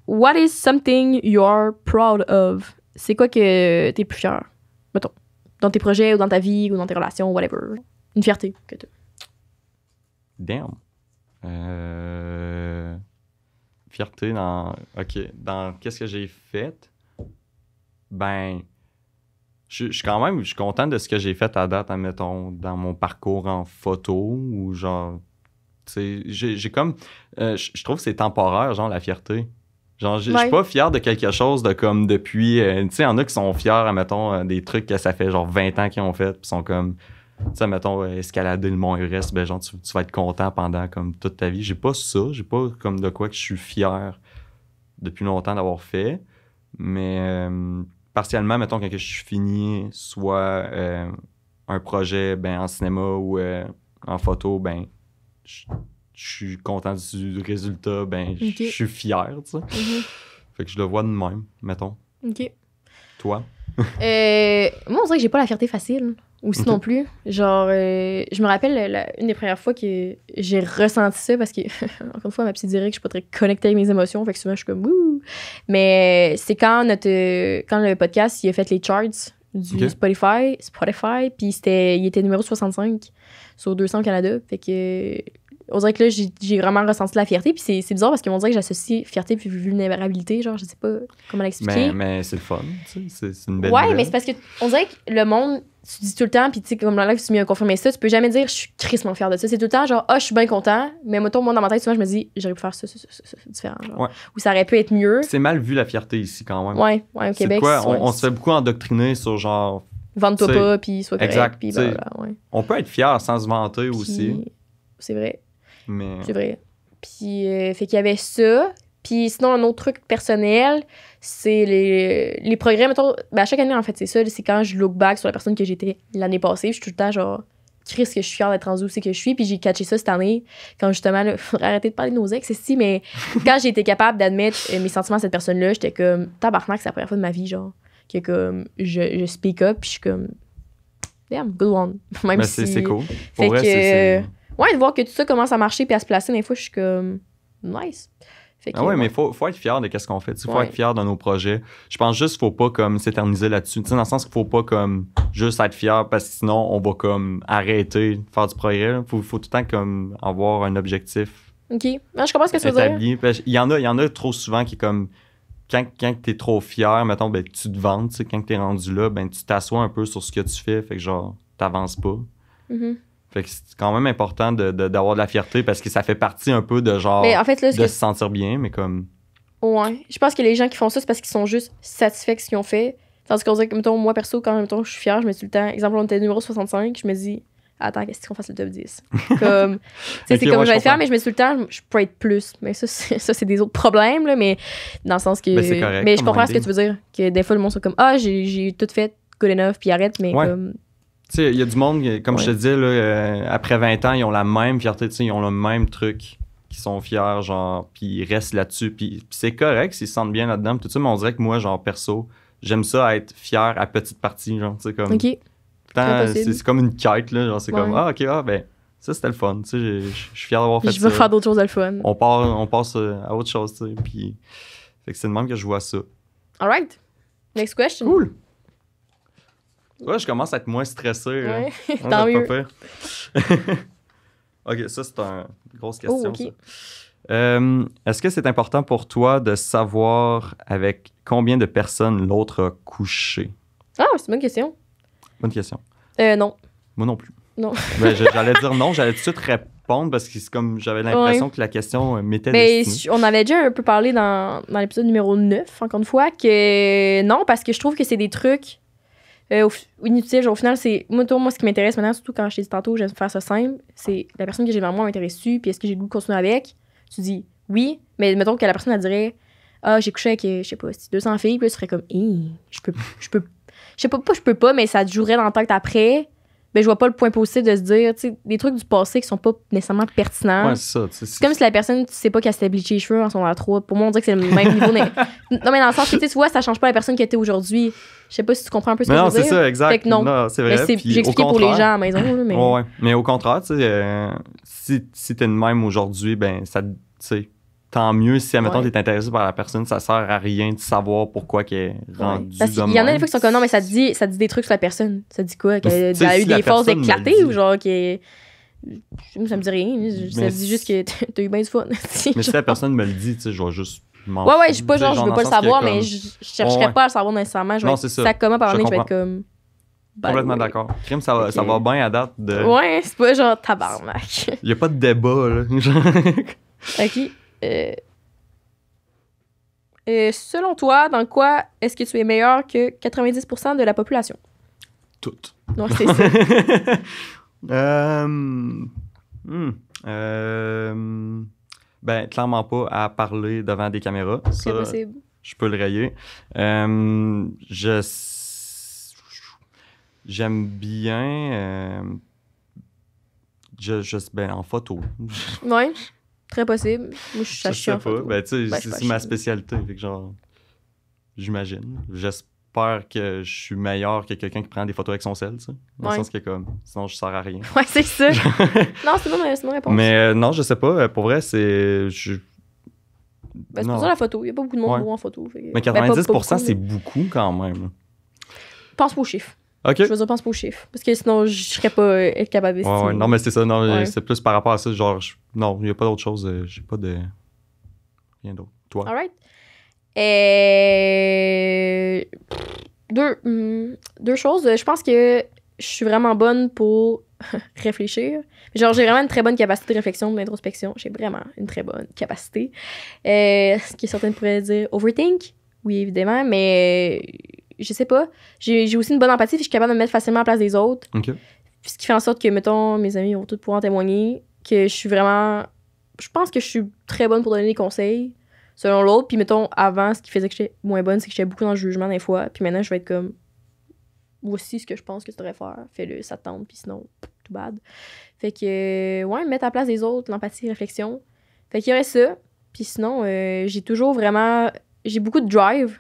what is something are proud of? C'est quoi que t'es plus fier, mettons, dans tes projets ou dans ta vie ou dans tes relations, whatever. Une fierté que t'as. Damn. Euh, fierté dans. OK. Dans qu'est-ce que j'ai fait? Ben. Je, je, suis quand même je suis content de ce que j'ai fait à date, admettons, dans mon parcours en photo ou genre j'ai comme. Euh, je trouve que c'est temporaire, genre, la fierté. Genre, je suis pas fier de quelque chose de comme depuis. Euh, tu sais, il y en a qui sont fiers, mettons euh, des trucs que ça fait genre 20 ans qu'ils ont fait, puis sont comme. Tu sais, mettons, escalader le mont Everest, ben genre, tu, vas être content pendant comme toute ta vie. J'ai pas ça, j'ai pas comme de quoi que je suis fier depuis longtemps d'avoir fait. Mais partiellement, mettons, quand je suis fini, soit un projet ben, en cinéma ou en photo, ben je suis content du résultat, ben je suis fier, tu mhm. Fait que je le vois de même, mettons. OK. Toi? *laughs* Euh, moi, on dirait que j'ai pas la fierté facile. ou okay. non plus. Genre, euh, je me rappelle une des premières fois que j'ai ressenti ça parce que, *laughs* encore une fois, ma petite dirait que je suis pas très connectée avec mes émotions. Fait que souvent, je suis comme, ouh. Mais c'est quand, notre, quand le podcast, il a fait les charts du Spotify, Spotify puis il était numéro 65 sur 200 Canada. Fait que on dirait que là, j'ai vraiment ressenti la fierté. Puis c'est bizarre parce qu'on dirait que j'associe fierté puis vulnérabilité. Genre, je sais pas comment l'expliquer. Mais, mais c'est le fun. Tu c'est une belle Ouais, mais c'est parce que on dirait que le monde, tu dis tout le temps, puis tu sais, comme dans la live, tu à confirmé ça, tu peux jamais dire je suis crissement fier de ça. C'est tout le temps genre, ah, oh, je suis bien content. Mais mettons, moi, dans ma tête, souvent, je me dis, j'aurais pu faire ça, ça, ça, ça différent. Genre. Ouais. Ou ça aurait pu être mieux. C'est mal vu la fierté ici quand même. Ouais, ouais, au Québec. Quoi? On, se fait beaucoup endoctriner sur genre. vente toi pas, puis sois correct. Exact, On peut être fier sans se vanter aussi. C'est vrai c'est vrai. Puis, euh, fait qu'il y avait ça. Puis sinon, un autre truc personnel, c'est les, les progrès. Mettons, ben, à chaque année, en fait, c'est ça. C'est quand je look back sur la personne que j'étais l'année passée. Je suis tout le temps genre, Chris, que je suis fière d'être en où c'est que je suis. Puis j'ai catché ça cette année, quand justement, il *laughs* faudrait arrêter de parler de nos ex c'est si, mais *laughs* quand j'ai été capable d'admettre euh, mes sentiments à cette personne-là, j'étais comme, tabarnak, c'est la première fois de ma vie, genre, que comme, je, je speak up, je suis comme, damn, good one. *laughs* Même ben, C'est cool ouais, de voir que tout ça commence à marcher puis à se placer, des fois, je suis comme nice. ah ouais, mais faut, faut être fier de ce qu'on fait. Il faut être fier de nos projets. Je pense juste qu'il faut pas comme s'éterniser là-dessus. Dans le sens qu'il faut pas comme juste être fier parce que sinon on va comme arrêter de faire du progrès. Faut, faut tout le temps comme avoir un objectif. OK. je comprends ce que tu veux dire. Il y en a, il y en a trop souvent qui comme quand, quand tu es trop fier, mettons, ben, tu te vantes, quand tu es rendu là, ben, tu t'assois un peu sur ce que tu fais, fait que genre, t'avances pas. Mm c'est quand même important de, d'avoir de, la fierté parce que ça fait partie un peu de genre de se sentir bien, mais comme. Ouais. Je pense que les gens qui font ça, c'est parce qu'ils sont juste satisfaits de ce qu'ils ont fait. Tandis qu'on dirait que, mettons, moi perso, quand mettons, je suis fier je me le temps, exemple, on était numéro 65, je me dis, attends, qu'est-ce qu'on fasse le top 10? *laughs* Comme, c'est comme je vais faire, mais je me le temps, je pourrais être plus. Mais ça, c'est, ça, c'est des autres problèmes, mais dans le sens que. Ben, c'est correct, mais je comprends ce que tu veux dire. Que des fois, le monde sont comme, ah, j'ai, j'ai tout fait, good enough, puis arrête, mais tu sais, il y a du monde, comme je te dis, là, euh, après 20 ans, ils ont la même fierté, ils ont le même truc, qui sont fiers, genre, puis ils restent là-dessus. Puis, c'est correct s'ils se sentent bien là-dedans, tout ça, mais on dirait que moi, genre, perso, j'aime ça être fier à petite partie, genre, tu sais, comme. Okay. C'est comme une quête, là, genre, c'est comme, ah, ok, ah, ben, ça, c'était le fun, tu sais, je suis fier d'avoir fait ça. Je veux faire d'autres choses à le fun. On, part, on passe euh, à autre chose, tu sais, puis. Fait que c'est le même que je vois ça. Alright. Next question. Cool. Ouais, je commence à être moins stressé. Hein. Ouais. *laughs* Tant mieux. *laughs* ok, ça, c'est une grosse oh, question. Est-ce que c'est important pour toi de savoir avec combien de personnes l'autre a couché? Ah, c'est une bonne question. Bonne question. Euh, non. Moi non plus. Non. *laughs* Ben, j'allais dire non, j'allais tout de suite répondre parce que c'est comme j'avais l'impression que la question euh, m'était Mais ben, On avait déjà un peu parlé dans l'épisode numéro 9, encore une fois, que non, parce que je trouve que c'est des trucs euh, au, inutile, au final, c'est. Moi, moi, ce qui m'intéresse maintenant, surtout quand je t'ai dit tantôt, j'aime faire ça simple, c'est la personne que j'ai vraiment moi m'intéresse-tu, puis est-ce que j'ai le goût de continuer avec Tu dis oui, mais mettons que la personne, elle dirait Ah, j'ai couché avec, je sais pas, 200 filles, puis là, tu serais comme je peux. Je peux je sais pas, pas je peux pas, mais ça te jouerait dans le temps que après. Mais ben, je vois pas le point possible de se dire, tu sais, des trucs du passé qui sont pas nécessairement pertinents. c'est comme si la personne, tu sais pas qu'elle s'est bleachée les cheveux en son 3. Pour moi, on dirait que c'est le même niveau. Mais... *laughs* Non, mais dans le sens que, tu vois, ça change pas la personne qui était aujourd'hui. Je sais pas si tu comprends un peu ce que je veux dire. Non, c'est ça, exact. Fait non. c'est vrai. J'ai expliqué pour les gens à la maison. Mais, ouais, mais au contraire, tu sais, euh, si, si t'es de même aujourd'hui, ben, ça, tu sais, tant mieux si, admettons, tu t'es intéressé par la personne, ça sert à rien de savoir pourquoi qu'elle est rendue Parce qu'il y en a des fois qui sont comme, non, mais ça dit, ça dit des trucs sur la personne. Ça dit quoi? Qu'elle a eu des forces éclatées ou genre que... ça me dit rien. Ça dit juste que t'as eu bien du fun. *laughs* mais si la personne me le dit, tu sais, je vais juste Ouais, ouais, je suis pas genre, je veux pas le savoir, mais je chercherais pas à le savoir nécessairement. Je c'est ça. comment par je vais être comme. Ben, Complètement d'accord. Crime, ça, va, ça va bien à date de. Ouais, c'est pas genre tabarnak. Il y a pas de débat, là. *laughs* ok. Euh, euh, selon toi, dans quoi est-ce que tu es meilleur que 90% de la population? Toutes. Non, c'est ça. *laughs* euh, hmm, euh, ben, clairement pas à parler devant des caméras. C'est possible. Je peux le rayer. Euh, je. J'aime bien. Euh, je, je, ben, en photo. *laughs* oui, très possible. Moi, je suis sais pas. c'est ma spécialité. genre. J'imagine. J'espère que je suis meilleur que quelqu'un qui prend des photos avec son sel, tu sais. Dans le sens que, comme, sinon, je ne sers à rien. *laughs* Ouais, c'est ça. *laughs* non, c'est pas ma, réponse. Mais euh, non, je sais pas. Euh, pour vrai, c'est. Je... Ben, c'est pour ça la photo. Il n'y a pas beaucoup de monde en photo. Mais 90 ben, c'est beaucoup quand même. Pense pas aux chiffres. OK. Je veux dire, pense pas aux chiffres. Parce que sinon, je ne serais pas euh, capable de Ouais, ouais. Non, mais c'est ça. Non, c'est plus par rapport à ça. Genre, non, il n'y a pas d'autre chose. Je n'ai pas de. Rien d'autre. Toi. All right. Euh, deux, hmm, deux choses. Je pense que je suis vraiment bonne pour *laughs* réfléchir. Genre, j'ai vraiment une très bonne capacité de réflexion, d'introspection. J'ai vraiment une très bonne capacité. Euh, ce qui certaines pourraient dire overthink. Oui, évidemment, mais euh, je sais pas. J'ai aussi une bonne empathie, et je suis capable de me mettre facilement à la place des autres. Ce qui fait en sorte que, mettons, mes amis vont tous pouvoir en témoigner, que je suis vraiment. Je pense que je suis très bonne pour donner des conseils selon l'autre. Puis mettons, avant, ce qui faisait que j'étais moins bonne, c'est que j'étais beaucoup dans le jugement des fois. Puis maintenant, je vais être comme, voici ce que je pense que tu devrais faire. Fais-le, ça pis Puis sinon, tout bad. Fait que, euh, ouais, mettre à place des autres, l'empathie, réflexion. Fait qu'il y aurait ça. Puis sinon, euh, j'ai toujours vraiment. J'ai beaucoup de drive.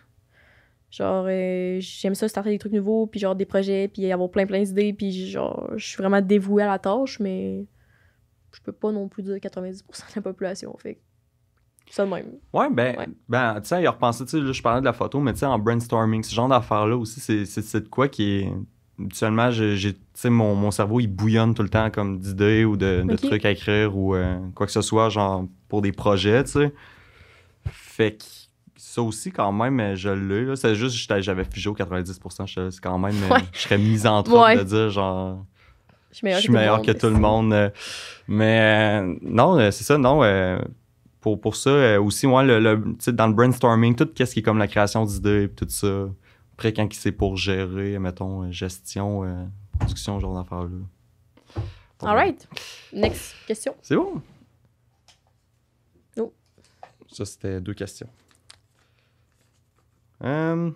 Genre, euh, j'aime ça starter des trucs nouveaux, puis genre des projets, puis avoir plein plein d'idées, puis genre, je suis vraiment dévouée à la tâche, mais je peux pas non plus dire 90% de la population. Fait ça même. Ben, ouais, ben, tu sais, il a repensé, tu sais, je parlais de la photo, mais tu sais, en brainstorming, ce genre d'affaires-là aussi, c'est de quoi qui est. Seulement, j'ai, mon, cerveau, il bouillonne tout le temps comme d'idées ou de, trucs à écrire ou euh, quoi que ce soit, genre pour des projets, tu sais. Fait que ça aussi, quand même, je l'ai. C'est juste, j'avais figé au 90%. C'est quand même, *laughs* euh, je serais mise en train de dire, genre, je suis meilleur, que, tout le monde. Mais euh. non, c'est ça, non pour, ça. Euh, aussi, moi le, dans le brainstorming, tout ce qui est comme la création d'idées, et tout ça. Après, quand c'est pour gérer, mettons, euh, gestion, euh, discussion, genre d'affaires-là. All right. Next question. C'est bon? Oh. Ça, c'était deux questions. Hum,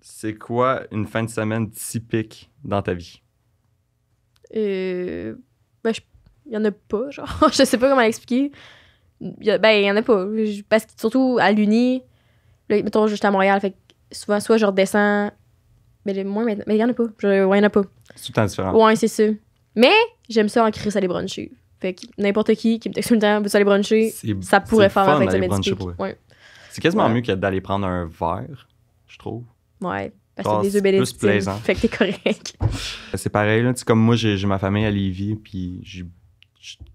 c'est quoi une fin de semaine typique dans ta vie? Ben, il y en a pas, genre. *laughs* je sais pas comment l'expliquer ben, il y en a pas. Parce que surtout à l'Uni, là, mettons, j'étais à Montréal, fait que souvent, soit je redescends, mais moins Mais il y en a pas. ouais, y en a pas. C'est tout le temps différent. Ouais, c'est ça. Mais j'aime ça en crise à les bruncher. Fait que n'importe qui qui me texte tout le temps, veut aller bruncher, ça pourrait faire avec la ouais. C'est quasiment mieux que d'aller prendre un verre, je trouve. Ouais. Parce que c'est plus plaisant. Fait que t'es correct. *laughs* C'est pareil, là. comme moi, j'ai ma famille à Lévis, puis j'ai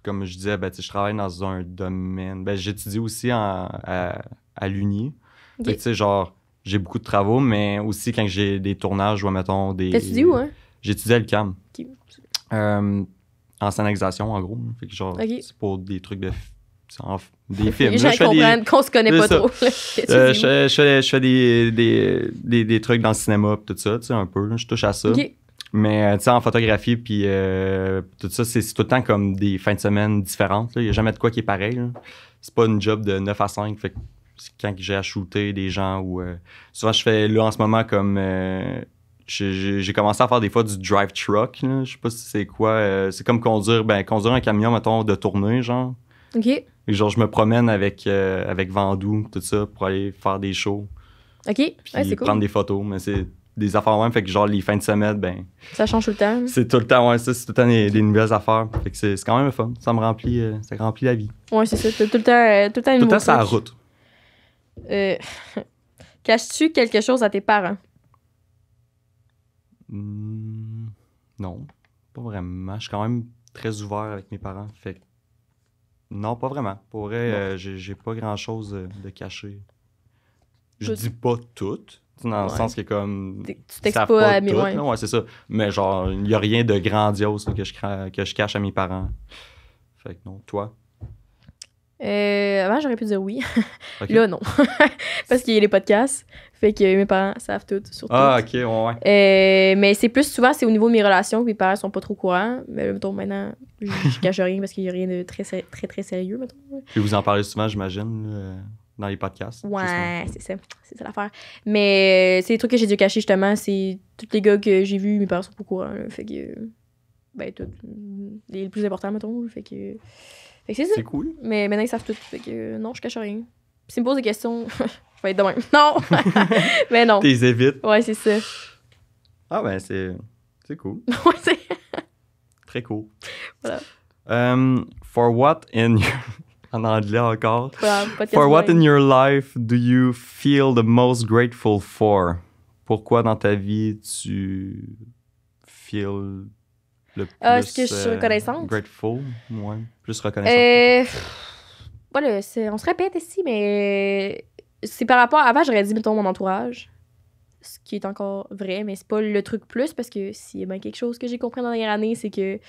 comme je disais, ben, je travaille dans un domaine. Ben, J'étudie aussi à, l'Uni. genre, j'ai beaucoup de travaux, mais aussi quand j'ai des tournages ou, mettons, des. T'étudies où, hein? J'étudie à l'UCAM. Euh, en scénarisation, en gros. genre, c'est pour des trucs de. des films. Les *laughs* gens qu'on se connaît pas trop. *laughs* Euh, je, fais, des, des, trucs dans le cinéma, tout ça, tu sais, un peu. je touche à ça. Mais euh, tu sais, en photographie, puis euh, tout ça, c'est tout le temps comme des fins de semaine différentes. Il n'y a jamais de quoi qui est pareil. C'est pas une job de 9 à 5. que quand j'ai à shooter des gens ou. Euh, souvent, je fais là en ce moment comme. j'ai commencé à faire des fois du drive truck. Je sais pas si c'est quoi. c'est comme conduire, ben, conduire un camion, mettons, de tournée, genre. OK. Et genre, je me promène avec, avec tout ça, pour aller faire des shows. OK. Puis prendre des photos. Mais c'est des affaires même. Fait que genre les fins de semaine, ben. Ça change tout le temps. C'est tout le temps, ouais, ça, c'est tout le temps des, nouvelles affaires. Fait que c'est quand même fun. Ça me remplit, euh, ça remplit la vie. Ouais, c'est ça. C'est Tout le temps, euh, tout le temps Tout le temps, c'est la route. Euh, *laughs* Caches-tu quelque chose à tes parents? Hmm, non, pas vraiment. Je suis quand même très ouvert avec mes parents. Fait non, pas vraiment. Pour vrai, euh, j'ai pas grand chose de caché. je dis pas tout, dans le sens qui est comme. Tu t'exposes à mes ouais. ouais c'est ça. Mais genre, il n'y a rien de grandiose que, je que je cache à mes parents. Fait que non, toi. Euh, avant, j'aurais pu dire oui. *laughs* Là, non. *laughs* Parce qu'il y a les podcasts. Fait que mes parents savent tout, surtout. Ah, ok, ouais. Euh, mais c'est plus souvent, c'est au niveau de mes relations que mes parents sont pas trop courants. Mais maintenant, je, cache rien parce qu'il y a rien de très, très, très, sérieux, Puis vous en parlez souvent, j'imagine dans les podcasts. Ouais, c'est ça. C'est ça l'affaire. Mais euh, c'est les trucs que j'ai dû cacher justement. C'est tous les gars que j'ai vus, mes parents sont pas au courant. Là, fait que. Euh, ben, tout. Les plus importants, mettons. Fait que. Fait que c'est ça. C'est cool. Mais maintenant, ils savent tout. Fait que euh, non, je cache rien. S'ils me posent des questions, *laughs* je vais être de *laughs* Non! *laughs* mais non. T'es évites. Ouais, c'est ça. Ah, ben, c'est. C'est cool. Ouais, c'est. Très cool. Voilà. Um, for what in your en anglais encore. for what in your life do you feel the most grateful for? Pourquoi dans ta vie tu feel... le euh, plus euh, ce que je suis euh, reconnaissante? Grateful, ouais. Plus reconnaissante. Euh, voilà, on se répète ici, mais c'est par rapport. Avant, j'aurais dit, mettons, mon entourage qui est encore vrai, mais c'est pas le truc plus parce que s'il y a bien quelque chose que j'ai compris dans la dernière année, c'est que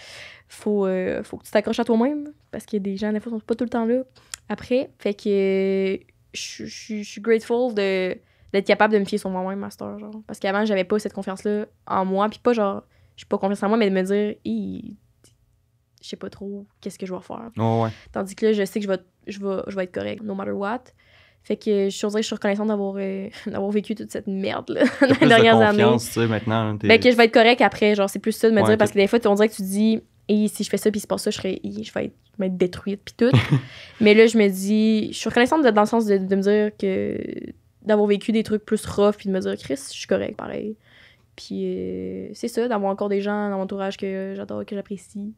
faut, euh, faut que tu t'accroches à toi-même parce que des gens, des fois, sont pas tout le temps là après. Fait que euh, je suis grateful de d'être capable de me fier sur moi-même, master. Genre. Parce qu'avant, j'avais pas cette confiance-là en moi, puis pas genre, je suis pas confiance en moi, mais de me dire, je sais pas trop qu'est-ce que je vais faire. Tandis que là, je sais que je vais, je vais, je vais être correct, no matter what. Fait que je je suis reconnaissante d'avoir, euh, *laughs* d'avoir vécu toute cette merde là, *laughs* dans les dernières années. Tu sais, maintenant. Ben, que je vais être correct après, genre c'est plus ça de me dire parce que des fois on dirait que tu dis et si je fais ça puis c'est pas ça, je serais je vais être, m'être détruite puis tout. *laughs* Mais là je me dis, je suis reconnaissante dans le sens de, me dire que d'avoir vécu des trucs plus rough puis de me dire Chris, je suis correct pareil. Puis euh, c'est ça d'avoir encore des gens dans mon entourage que j'adore, que j'apprécie.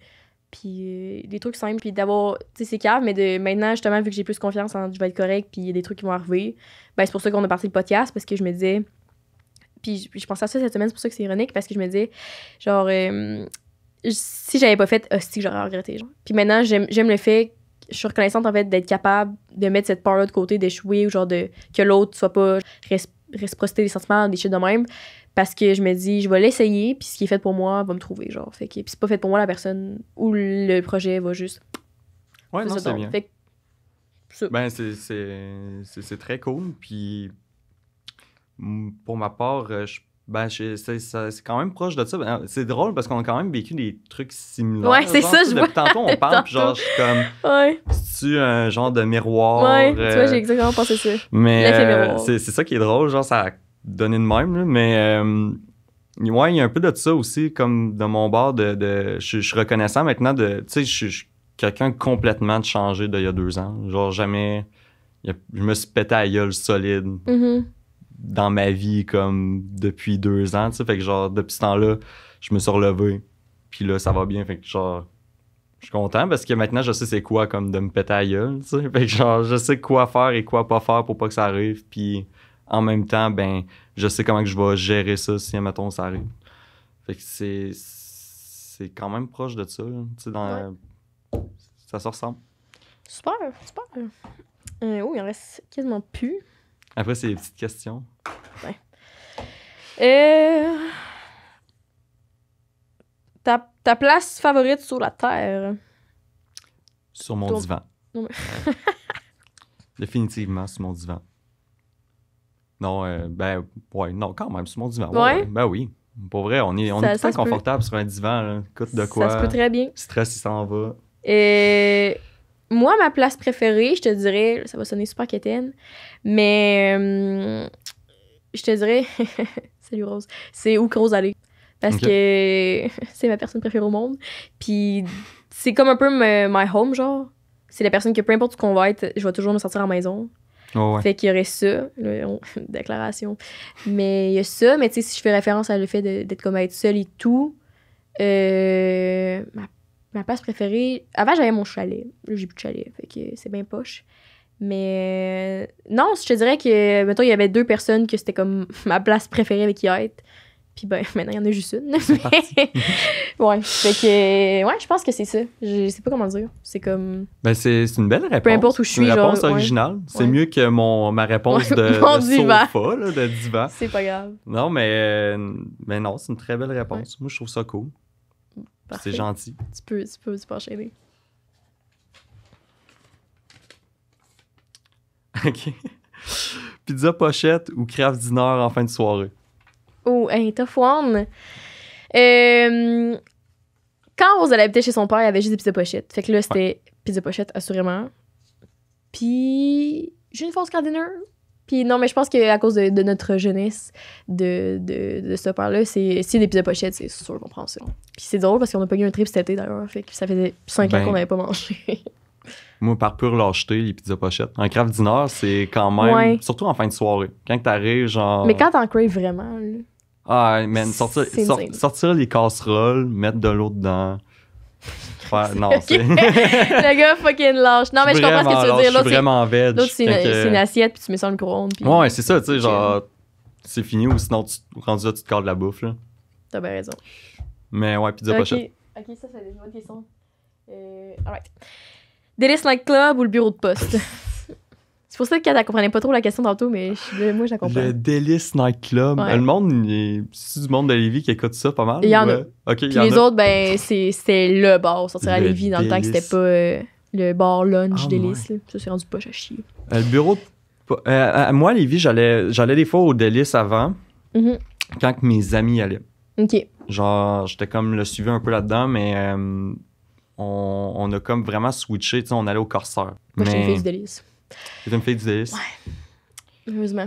Puis euh, des trucs simples, puis d'avoir, tu sais, c'est clair, mais de maintenant, justement, vu que j'ai plus confiance en je vais être correct, puis il y a des trucs qui vont arriver, ben c'est pour ça qu'on a parti le podcast, parce que je me disais, puis je, pensais à ça cette semaine, c'est pour ça que c'est ironique, parce que je me disais, genre, euh, si j'avais pas fait, ah, si j'aurais regretté, genre. Puis maintenant, j'aime le fait je suis reconnaissante en fait d'être capable de mettre cette part-là de côté, d'échouer ou genre de que l'autre soit pas réciprocité des sentiments, des choses de même parce que je me dis je vais l'essayer puis ce qui est fait pour moi va me trouver genre fait que puis c'est pas fait pour moi la personne ou le projet va juste ouais non c'est bien ben c'est très cool puis pour ma part euh, je ben, c'est quand même proche de ça. Ben, c'est drôle parce qu'on a quand même vécu des trucs similaires. Ouais, c'est ça, je vois. Tantôt, on *laughs* parle, puis genre, je suis comme. Ouais. C'est-tu un genre de miroir? Ouais, tu vois, euh, j'ai exactement pensé ça. Mais euh, c'est ça qui est drôle, genre, ça donner de même, là, mais euh, ouais, il y a un peu de ça aussi, comme de mon bord, de, je, suis reconnaissant maintenant de, tu sais, je suis quelqu'un complètement de changé d'il y a deux ans. Genre, jamais, je me suis pété à gueule solide mm-hmm. dans ma vie, comme depuis deux ans, tu sais, fait que genre, depuis ce temps-là, je me suis relevé, puis là, ça va bien, fait que genre, je suis content parce que maintenant, je sais c'est quoi, comme de me péter à gueule, tu sais, fait que genre, je sais quoi faire et quoi pas faire pour pas que ça arrive, puis en même temps, ben, je sais comment que je vais gérer ça si, mettons, ça arrive. c'est, quand même proche de ça. Dans, Ça ressemble. Super, super. Euh, oh, il en reste quasiment plus. Après, c'est des petites questions. Euh, ta, place favorite sur la Terre? Sur mon divan. Définitivement sur mon divan. Non, euh, ben, ouais, non, quand même, sur mon divan. oui. Pour vrai, on est, on est confortable sur un divan, là. Écoute de quoi. Ça se peut très bien. Stress, il s'en va. moi, ma place préférée, je te dirais, ça va sonner super quétaine, mais euh, je te dirais, *laughs* salut Rose, c'est où Rose allait. Parce que *laughs* c'est ma personne préférée au monde. Puis c'est comme un peu my, home, genre. C'est la personne que peu importe où qu'on va être, je vais toujours me sortir en maison. Fait qu'il y aurait ça, une *laughs* déclaration. Mais il y a ça, mais tu sais, si je fais référence à le fait d'être comme à être seule et tout, euh, ma, ma place préférée. Avant, j'avais mon chalet. Là, j'ai plus de chalet, fait que c'est bien poche. Mais euh, non, je te dirais que, mettons, il y avait deux personnes que c'était comme *laughs* ma place préférée avec qui être. Puis ben, *laughs* maintenant, il y en a juste une. *laughs* ouais. Fait que, ouais, je pense que c'est ça. Je sais pas comment dire. C'est comme. Ben, c'est une belle réponse. Peu importe où je suis. Une réponse originale. C'est mieux que mon, ma réponse *laughs* de, mon de divan. sofa, là, de divan. C'est pas grave. Non, mais, mais non, c'est une très belle réponse. Moi, je trouve ça cool. C'est gentil. Tu peux, tu peux, tu peux enchaîner. OK. Pizza pochette ou craft dinner en fin de soirée? Oh, un tough one. Euh, quand vous allait habiter chez son père, il y avait juste des pizzas pochettes. Fait que là, c'était pizza pochette, assurément. Puis, j'ai une fausse dinner. Puis non, mais je pense qu'à cause de, notre jeunesse de, de, de ce père-là, c'est a des pizzas pochettes, c'est sûr qu'on prend ça. Puis c'est drôle parce qu'on n'a pas eu un trip cet été d'ailleurs. Fait que ça faisait cinq ans ben, qu'on n'avait pas mangé. *laughs* moi, par pur lâcheté, les pizzas pochettes. Un craft dinner, c'est quand même. Surtout en fin de soirée. Quand t'arrives, genre. Mais quand t'en craves vraiment, là. Ah, mais sortir, sortir les casseroles, mettre de l'eau dedans. *laughs* non, c'est. le gars fucking lâche. Non, mais je comprends ce que tu veux dire. L'autre, vraiment veg. L'autre, c'est une, assiette, puis tu mets ça dans le gros. puis... Ouais, c'est ça, tu sais, genre, c'est fini, ou sinon, tu, rendu là, tu te cordes la bouffe, là. T'as bien raison. Mais ouais, pizza okay. pochette. Ok, ça, c'est une bonne question. Euh, alright. Délice club ou le bureau de poste? *laughs* C'est pour ça que ne comprenais pas trop la question tantôt, mais moi, je la comprends. Le Délice Nightclub. Club, Le monde, du monde de Lévis qui écoute ça pas mal? Il y en a. Euh, Puis les autres, ben, c'est le bar. Sortir à Lévis dans le temps que c'était pas euh, le bar lunch oh Délice. Ça, s'est rendu poche à chier. Euh, le bureau. moi, à Lévis, j'allais, des fois au Délice avant, mm-hmm. quand que mes amis allaient. OK. Genre, j'étais comme le suivi un peu là-dedans, mais. on, a comme vraiment switché, tu sais, on allait au Corsair. Moi, j'étais T'es une fille du délice? Ouais. Heureusement.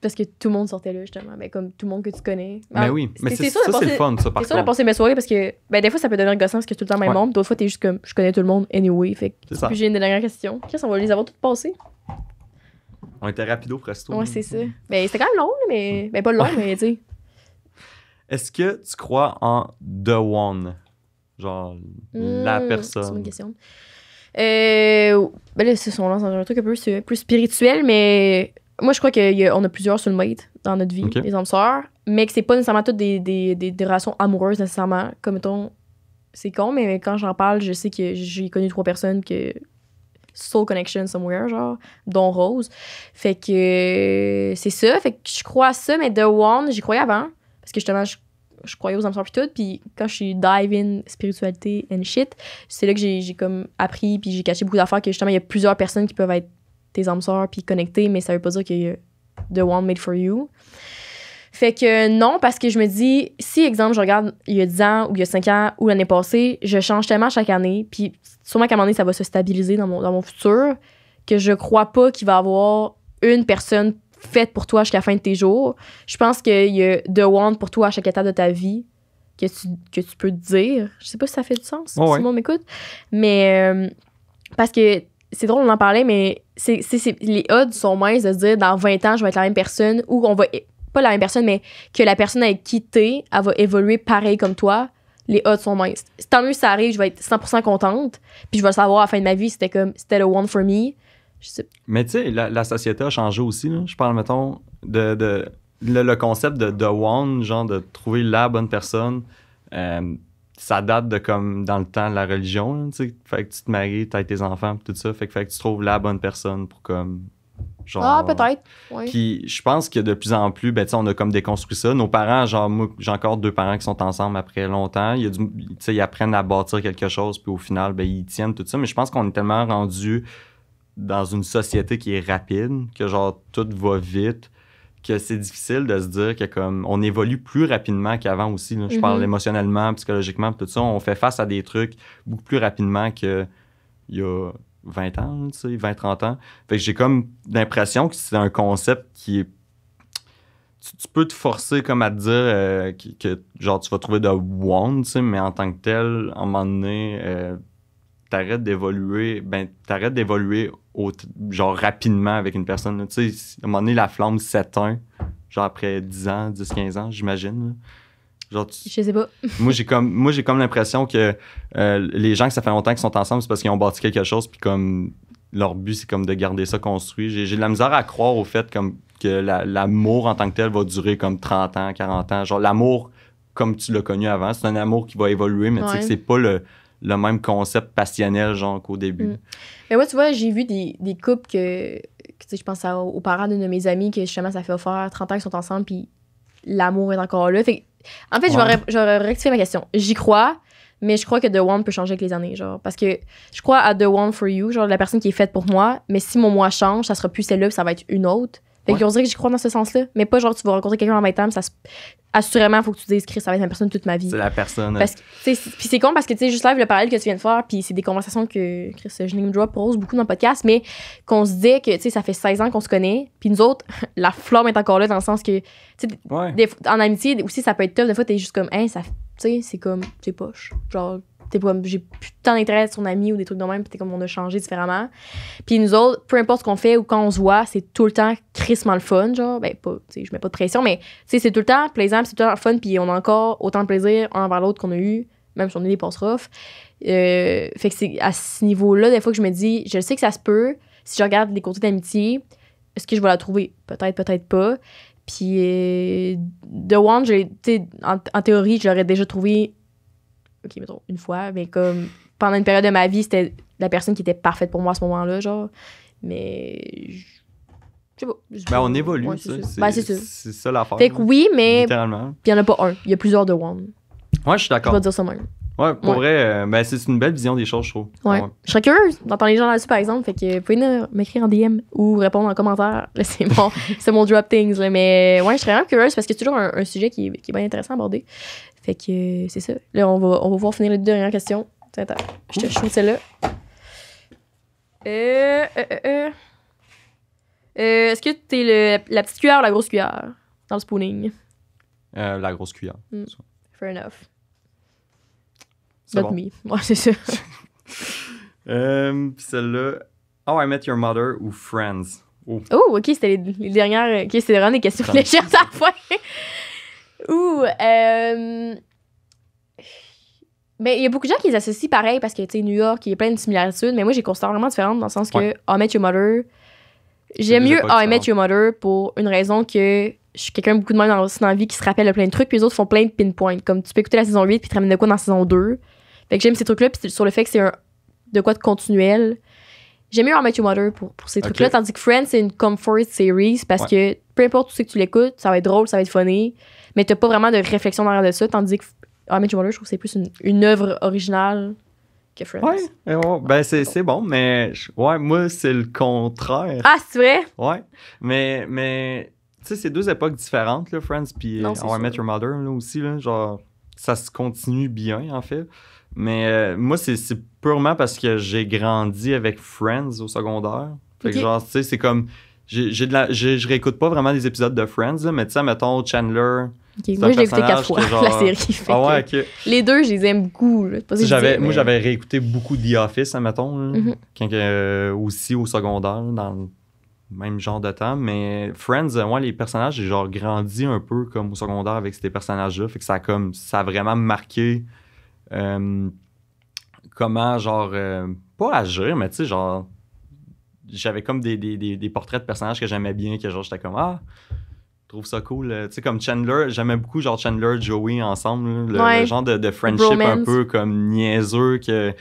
Parce que tout le monde sortait là, justement. Mais ben, comme tout le monde que tu connais. mais ben oui, mais c'est ça, c'est le fun, ça, par contre. C'est ça, de mes soirées parce que, ben, des fois, ça peut devenir gossant parce que tout le temps le même monde. D'autres fois, t'es juste comme, je connais tout le monde anyway. Fait que, puis j'ai une dernière question. Qu'est-ce qu'on va les avoir toutes passées? On était rapido presto. Ouais, c'est ça. Mais ben, c'était quand même long, mais. Hmm. Ben, pas long, mais tu Est-ce que tu crois en The One? Genre, la personne. Hmm, c'est une question. Euh, ben là, c'est on lance un truc un peu plus spirituel, mais moi, je crois qu'on a, a, plusieurs soulmates dans notre vie, les hommes sœurs, mais que c'est pas nécessairement toutes des, des, des, relations amoureuses nécessairement. Comme mettons, c'est con, mais quand j'en parle, je sais que j'ai connu trois personnes que soul connection somewhere, genre, dont Rose. Fait que c'est ça, fait que je crois à ça, mais The One, j'y croyais avant, parce que justement, je je croyais aux âmes puis tout. Puis quand je suis dive in spiritualité and shit, c'est là que j'ai comme appris puis j'ai caché beaucoup d'affaires que justement il y a plusieurs personnes qui peuvent être tes âmes sœurs puis connectées, mais ça veut pas dire qu'il y a the one made for you. Fait que non, parce que je me dis, si exemple, je regarde il y a 10 ans ou il y a 5 ans ou l'année passée, je change tellement chaque année, puis sûrement qu'à un moment donné, ça va se stabiliser dans mon, dans mon futur, que je crois pas qu'il va y avoir une personne faite pour toi jusqu'à la fin de tes jours. Je pense qu'il y a de one pour toi à chaque étape de ta vie que tu, que tu peux dire. Je sais pas si ça fait du sens, si le m'écoute. Mais euh, parce que c'est drôle, on en parlait, mais c'est, les odds sont moins de se dire dans 20 ans, je vais être la même personne ou on va. Pas la même personne, mais que la personne avec qui elle va évoluer pareil comme toi. Les odds sont moins. Tant mieux ça arrive, je vais être 100% contente. Puis je vais savoir à la fin de ma vie, c'était comme, c'était le one for me. Mais tu sais, la, société a changé aussi. Je parle, mettons, de, de le, concept de, one, genre de trouver la bonne personne. Euh, ça date de comme dans le temps de la religion. sais fait que tu te maries, tu tes enfants, tout ça. Fait que, tu trouves la bonne personne pour comme. Genre, ah, peut-être. Puis je pense que de plus en plus, ben, on a comme déconstruit ça. Nos parents, genre, moi, j'ai encore deux parents qui sont ensemble après longtemps. Il y ils apprennent à bâtir quelque chose, puis au final, ben, ils tiennent tout ça. Mais je pense qu'on est tellement rendu dans une société qui est rapide, que genre tout va vite, que c'est difficile de se dire que comme on évolue plus rapidement qu'avant aussi. Je parle mm-hmm. émotionnellement, psychologiquement, tout ça. On fait face à des trucs beaucoup plus rapidement qu'il y a 20 ans, tu sais, 20, 30 ans. Fait que j'ai comme l'impression que c'est un concept qui est. Tu, peux te forcer comme à te dire euh, que, genre tu vas trouver de one, tu sais, mais en tant que tel, à un moment donné. Euh, t'arrêtes d'évoluer, ben, t'arrêtes d'évoluer genre rapidement avec une personne. Tu sais, à un moment donné, la flamme s'éteint, genre après 10 ans, 10, 15 ans, j'imagine. Genre, Je sais pas. *laughs* moi, j'ai comme, moi, j'ai comme l'impression que euh, les gens que ça fait longtemps qu'ils sont ensemble, c'est parce qu'ils ont bâti quelque chose, puis comme leur but, c'est comme de garder ça construit. J'ai, de la misère à croire au fait comme, que l'amour en tant que tel va durer comme 30 ans, 40 ans. Genre, l'amour comme tu l'as connu avant, c'est un amour qui va évoluer, mais tu sais que c'est pas le le même concept passionnel, genre qu'au début. Mm. Mais moi, tu vois, j'ai vu des, des couples que, sais je pense à, aux parents d'une de mes amies, que justement, ça fait offert 30 ans qu'ils sont ensemble, puis l'amour est encore là. Fait, en fait, je vais rectifier ma question. J'y crois, mais je crois que The One peut changer avec les années, genre. Parce que je crois à The One for You, genre la personne qui est faite pour moi, mais si mon moi change, ça sera plus celle-là, ça va être une autre. Fait qu'on dirait que j'y crois dans ce sens-là. Mais pas genre, tu vas rencontrer quelqu'un en même temps ça se... assurément, faut que tu dises, Chris, ça va être la personne toute ma vie. C'est la personne. Parce Puis c'est con parce que, tu sais, juste là, le parallèle que tu viens de faire, puis c'est des conversations que Chris, je drop pose beaucoup dans le podcast, mais qu'on se dit que, tu sais, ça fait 16 ans qu'on se connaît, puis nous autres, *laughs* la flamme est encore là dans le sens que, tu sais, ouais. en amitié aussi, ça peut être tough. Des fois, t'es juste comme, hein, ça, tu sais, c'est comme, tes poche. Genre, T'es comme, j'ai plus tant d'intérêt à son ami ou des trucs de même, puis t'es comme, on a changé différemment. Puis nous autres, peu importe ce qu'on fait ou quand on se voit, c'est tout le temps crissement le fun, genre, ben, pas, tu je mets pas de pression, mais, tu sais, c'est tout le temps plaisant, c'est tout le temps fun, puis on a encore autant de plaisir un envers l'autre qu'on a eu, même si on est des post euh, fait que c'est à ce niveau-là, des fois que je me dis, je sais que ça se peut, si je regarde les côtés d'amitié, est-ce que je vais la trouver? Peut-être, peut-être pas. Puis, The euh, One, j'ai, en, en théorie, je l'aurais déjà trouvé OK, une fois, mais comme pendant une période de ma vie, c'était la personne qui était parfaite pour moi à ce moment-là, genre. Mais. Je sais pas. Ben, on évolue, ouais, ben, C'est ça, ça l'affaire. Fait que oui, mais. Puis il n'y en a pas un. Il y a plusieurs de One. Ouais, je suis d'accord. Je vais dire ça même. Ouais, pour vrai, euh, ben, c'est une belle vision des choses, je trouve. Ouais. Je serais curieuse d'entendre les gens là-dessus, par exemple. Fait que vous pouvez m'écrire en DM ou répondre en commentaire. C'est mon, *laughs* mon drop things. Là. Mais ouais, je serais vraiment curieuse parce que c'est toujours un, sujet qui, qui, est bien intéressant à aborder. Fait que c'est ça. Là, on va, on va voir finir les dernières questions. Attends, attends. je te chante celle-là. Euh euh, euh, euh, euh, Est-ce que t'es le, la petite cuillère ou la grosse cuillère dans le spooning? Euh, la grosse cuillère. Hmm. Fair enough. Not me. Ouais, c'est ça. *laughs* euh, celle-là. Oh, I Met Your Mother ou Friends? Oh, oh ok, c'était les, dernières. Ok, c'était vraiment des questions légères à la fois. Ouh, euh, Mais il y a beaucoup de gens qui les associent pareil parce que, tu sais, New York, il y a plein de similitudes, mais moi, j'ai vraiment différentes dans le sens que I Met Your Mother, j'aime mieux I Met Your Mother pour une raison que je suis quelqu'un beaucoup de même dans, la vie qui se rappelle plein de trucs, puis les autres font plein de pinpoints. Comme tu peux écouter la saison 8 puis te ramènes de quoi dans la saison 2. Fait que j'aime ces trucs-là, puis sur le fait que c'est un, de quoi de continuel. J'aime mieux I Met Your Mother pour, pour ces trucs-là, tandis que Friends, c'est une comfort series parce que peu importe où que tu l'écoutes, ça va être drôle, ça va être funny mais t'as pas vraiment de réflexion derrière de ça, tandis que I Met Your je trouve que c'est plus une, œuvre originale que Friends. Ouais, eh ben c'est, bon, mais ouais, moi, c'est le contraire. Ah, c'est vrai? Ouais, mais, mais tu sais, c'est deux époques différentes, Friends, puis euh, I Met Your Mother, là, aussi, genre, ça se continue bien, en fait. Mais euh, moi, c'est, purement parce que j'ai grandi avec Friends au secondaire. Fait que genre, tu sais, c'est comme... J'ai, de je réécoute pas vraiment des épisodes de Friends, là, mais tu sais, mettons, Chandler moi, je l'ai écouté quatre fois, *laughs* la série. Ah les deux, je les aime beaucoup. j'avais, moi, euh, j'avais réécouté beaucoup The Office, admettons, mhm. euh, aussi au secondaire, dans le même genre de temps. Mais Friends, moi, euh, les personnages, j'ai genre grandi un peu comme au secondaire avec ces personnages-là. Fait que ça a, comme, ça vraiment marqué comment, genre, pas agir, mais tu sais, genre, j'avais comme des, portraits de personnages que j'aimais bien, que genre, j'étais comme, ah, trouve ça cool. Euh, tu sais, comme Chandler, j'aimais beaucoup genre Chandler, Joey ensemble, le, genre de, de friendship un peu comme niaiseux. Que,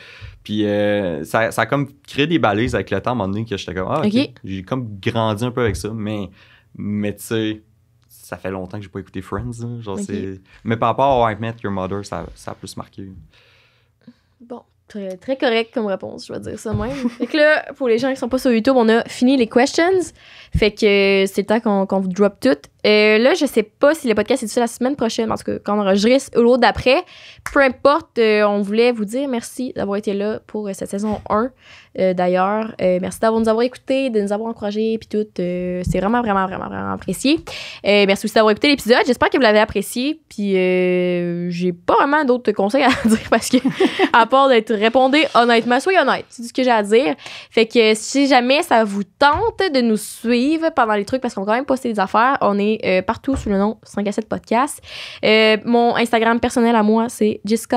puis euh, ça, ça, a comme créé des balises avec le temps à un moment donné que j'étais comme, ah, j'ai comme grandi un peu avec ça. Mais, mais tu sais, ça fait longtemps que je j'ai pas écouté Friends. genre Mais par rapport à I Met Your Mother, ça, ça a plus marqué. Bon. Très, correct comme réponse, je vais dire ça même. fait que là, pour les gens qui sont pas sur YouTube, on a fini les questions. Fait que euh, c'est le temps qu'on vous drop tout. Euh, là, je sais pas si le podcast est sur la semaine prochaine, parce que quand on enregistre ou l'autre d'après, peu importe, euh, on voulait vous dire merci d'avoir été là pour euh, cette saison 1. D'ailleurs, merci d'avoir nous avoir écoutés, de nous avoir encouragé puis tout. C'est vraiment, vraiment, vraiment, vraiment apprécié. merci aussi d'avoir écouté l'épisode. J'espère que vous l'avez apprécié. Puis, j'ai pas vraiment d'autres conseils à *laughs* dire parce que, *laughs* à part d'être répondu honnêtement, soyez honnête. C'est ce que j'ai à dire. Fait que si jamais ça vous tente de nous suivre pendant les trucs, parce qu'on va quand même poster des affaires, on est euh, partout sous le nom 5 à 7 podcast. Euh, mon Instagram personnel à moi, c'est x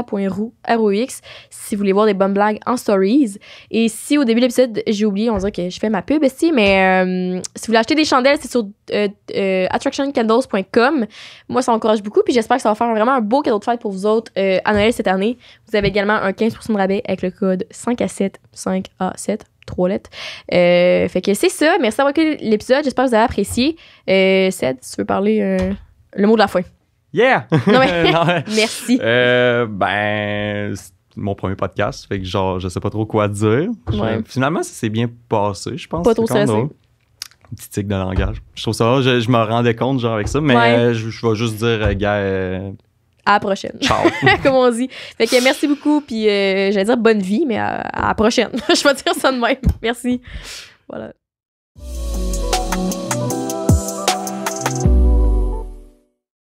si vous voulez voir des bonnes blagues en stories. Et si au début de l'épisode, j'ai oublié, on dirait que je fais ma pub ici, mais euh, si vous voulez acheter des chandelles, c'est sur attractioncandles.com. Moi, ça encourage beaucoup, puis j'espère que ça va faire vraiment un beau cadeau de fête pour vous autres à Noël cette année. Vous avez également un 15% de rabais avec le code 5 à 7, 5 à 7 trois lettres. Euh, fait que c'est ça. Merci d'avoir écouté l'épisode. J'espère que vous avez apprécié. Euh, tu veux parler euh, le mot de la fin? Yeah! *laughs* *laughs* *laughs* merci. Euh, ben, c'est mon premier podcast. Fait que genre, je sais pas trop quoi dire. Finalement, ça s'est bien passé, je pense. Pas trop Petit tic de langage. Je trouve ça, je, me rendais compte genre avec ça, mais je, je, vais juste dire, gars, à la prochaine. *laughs* Comme on dit. Fait que merci beaucoup, puis euh, j'allais dire bonne vie, mais à, euh, à la prochaine. *laughs* Je vais dire ça de même. Merci. Voilà.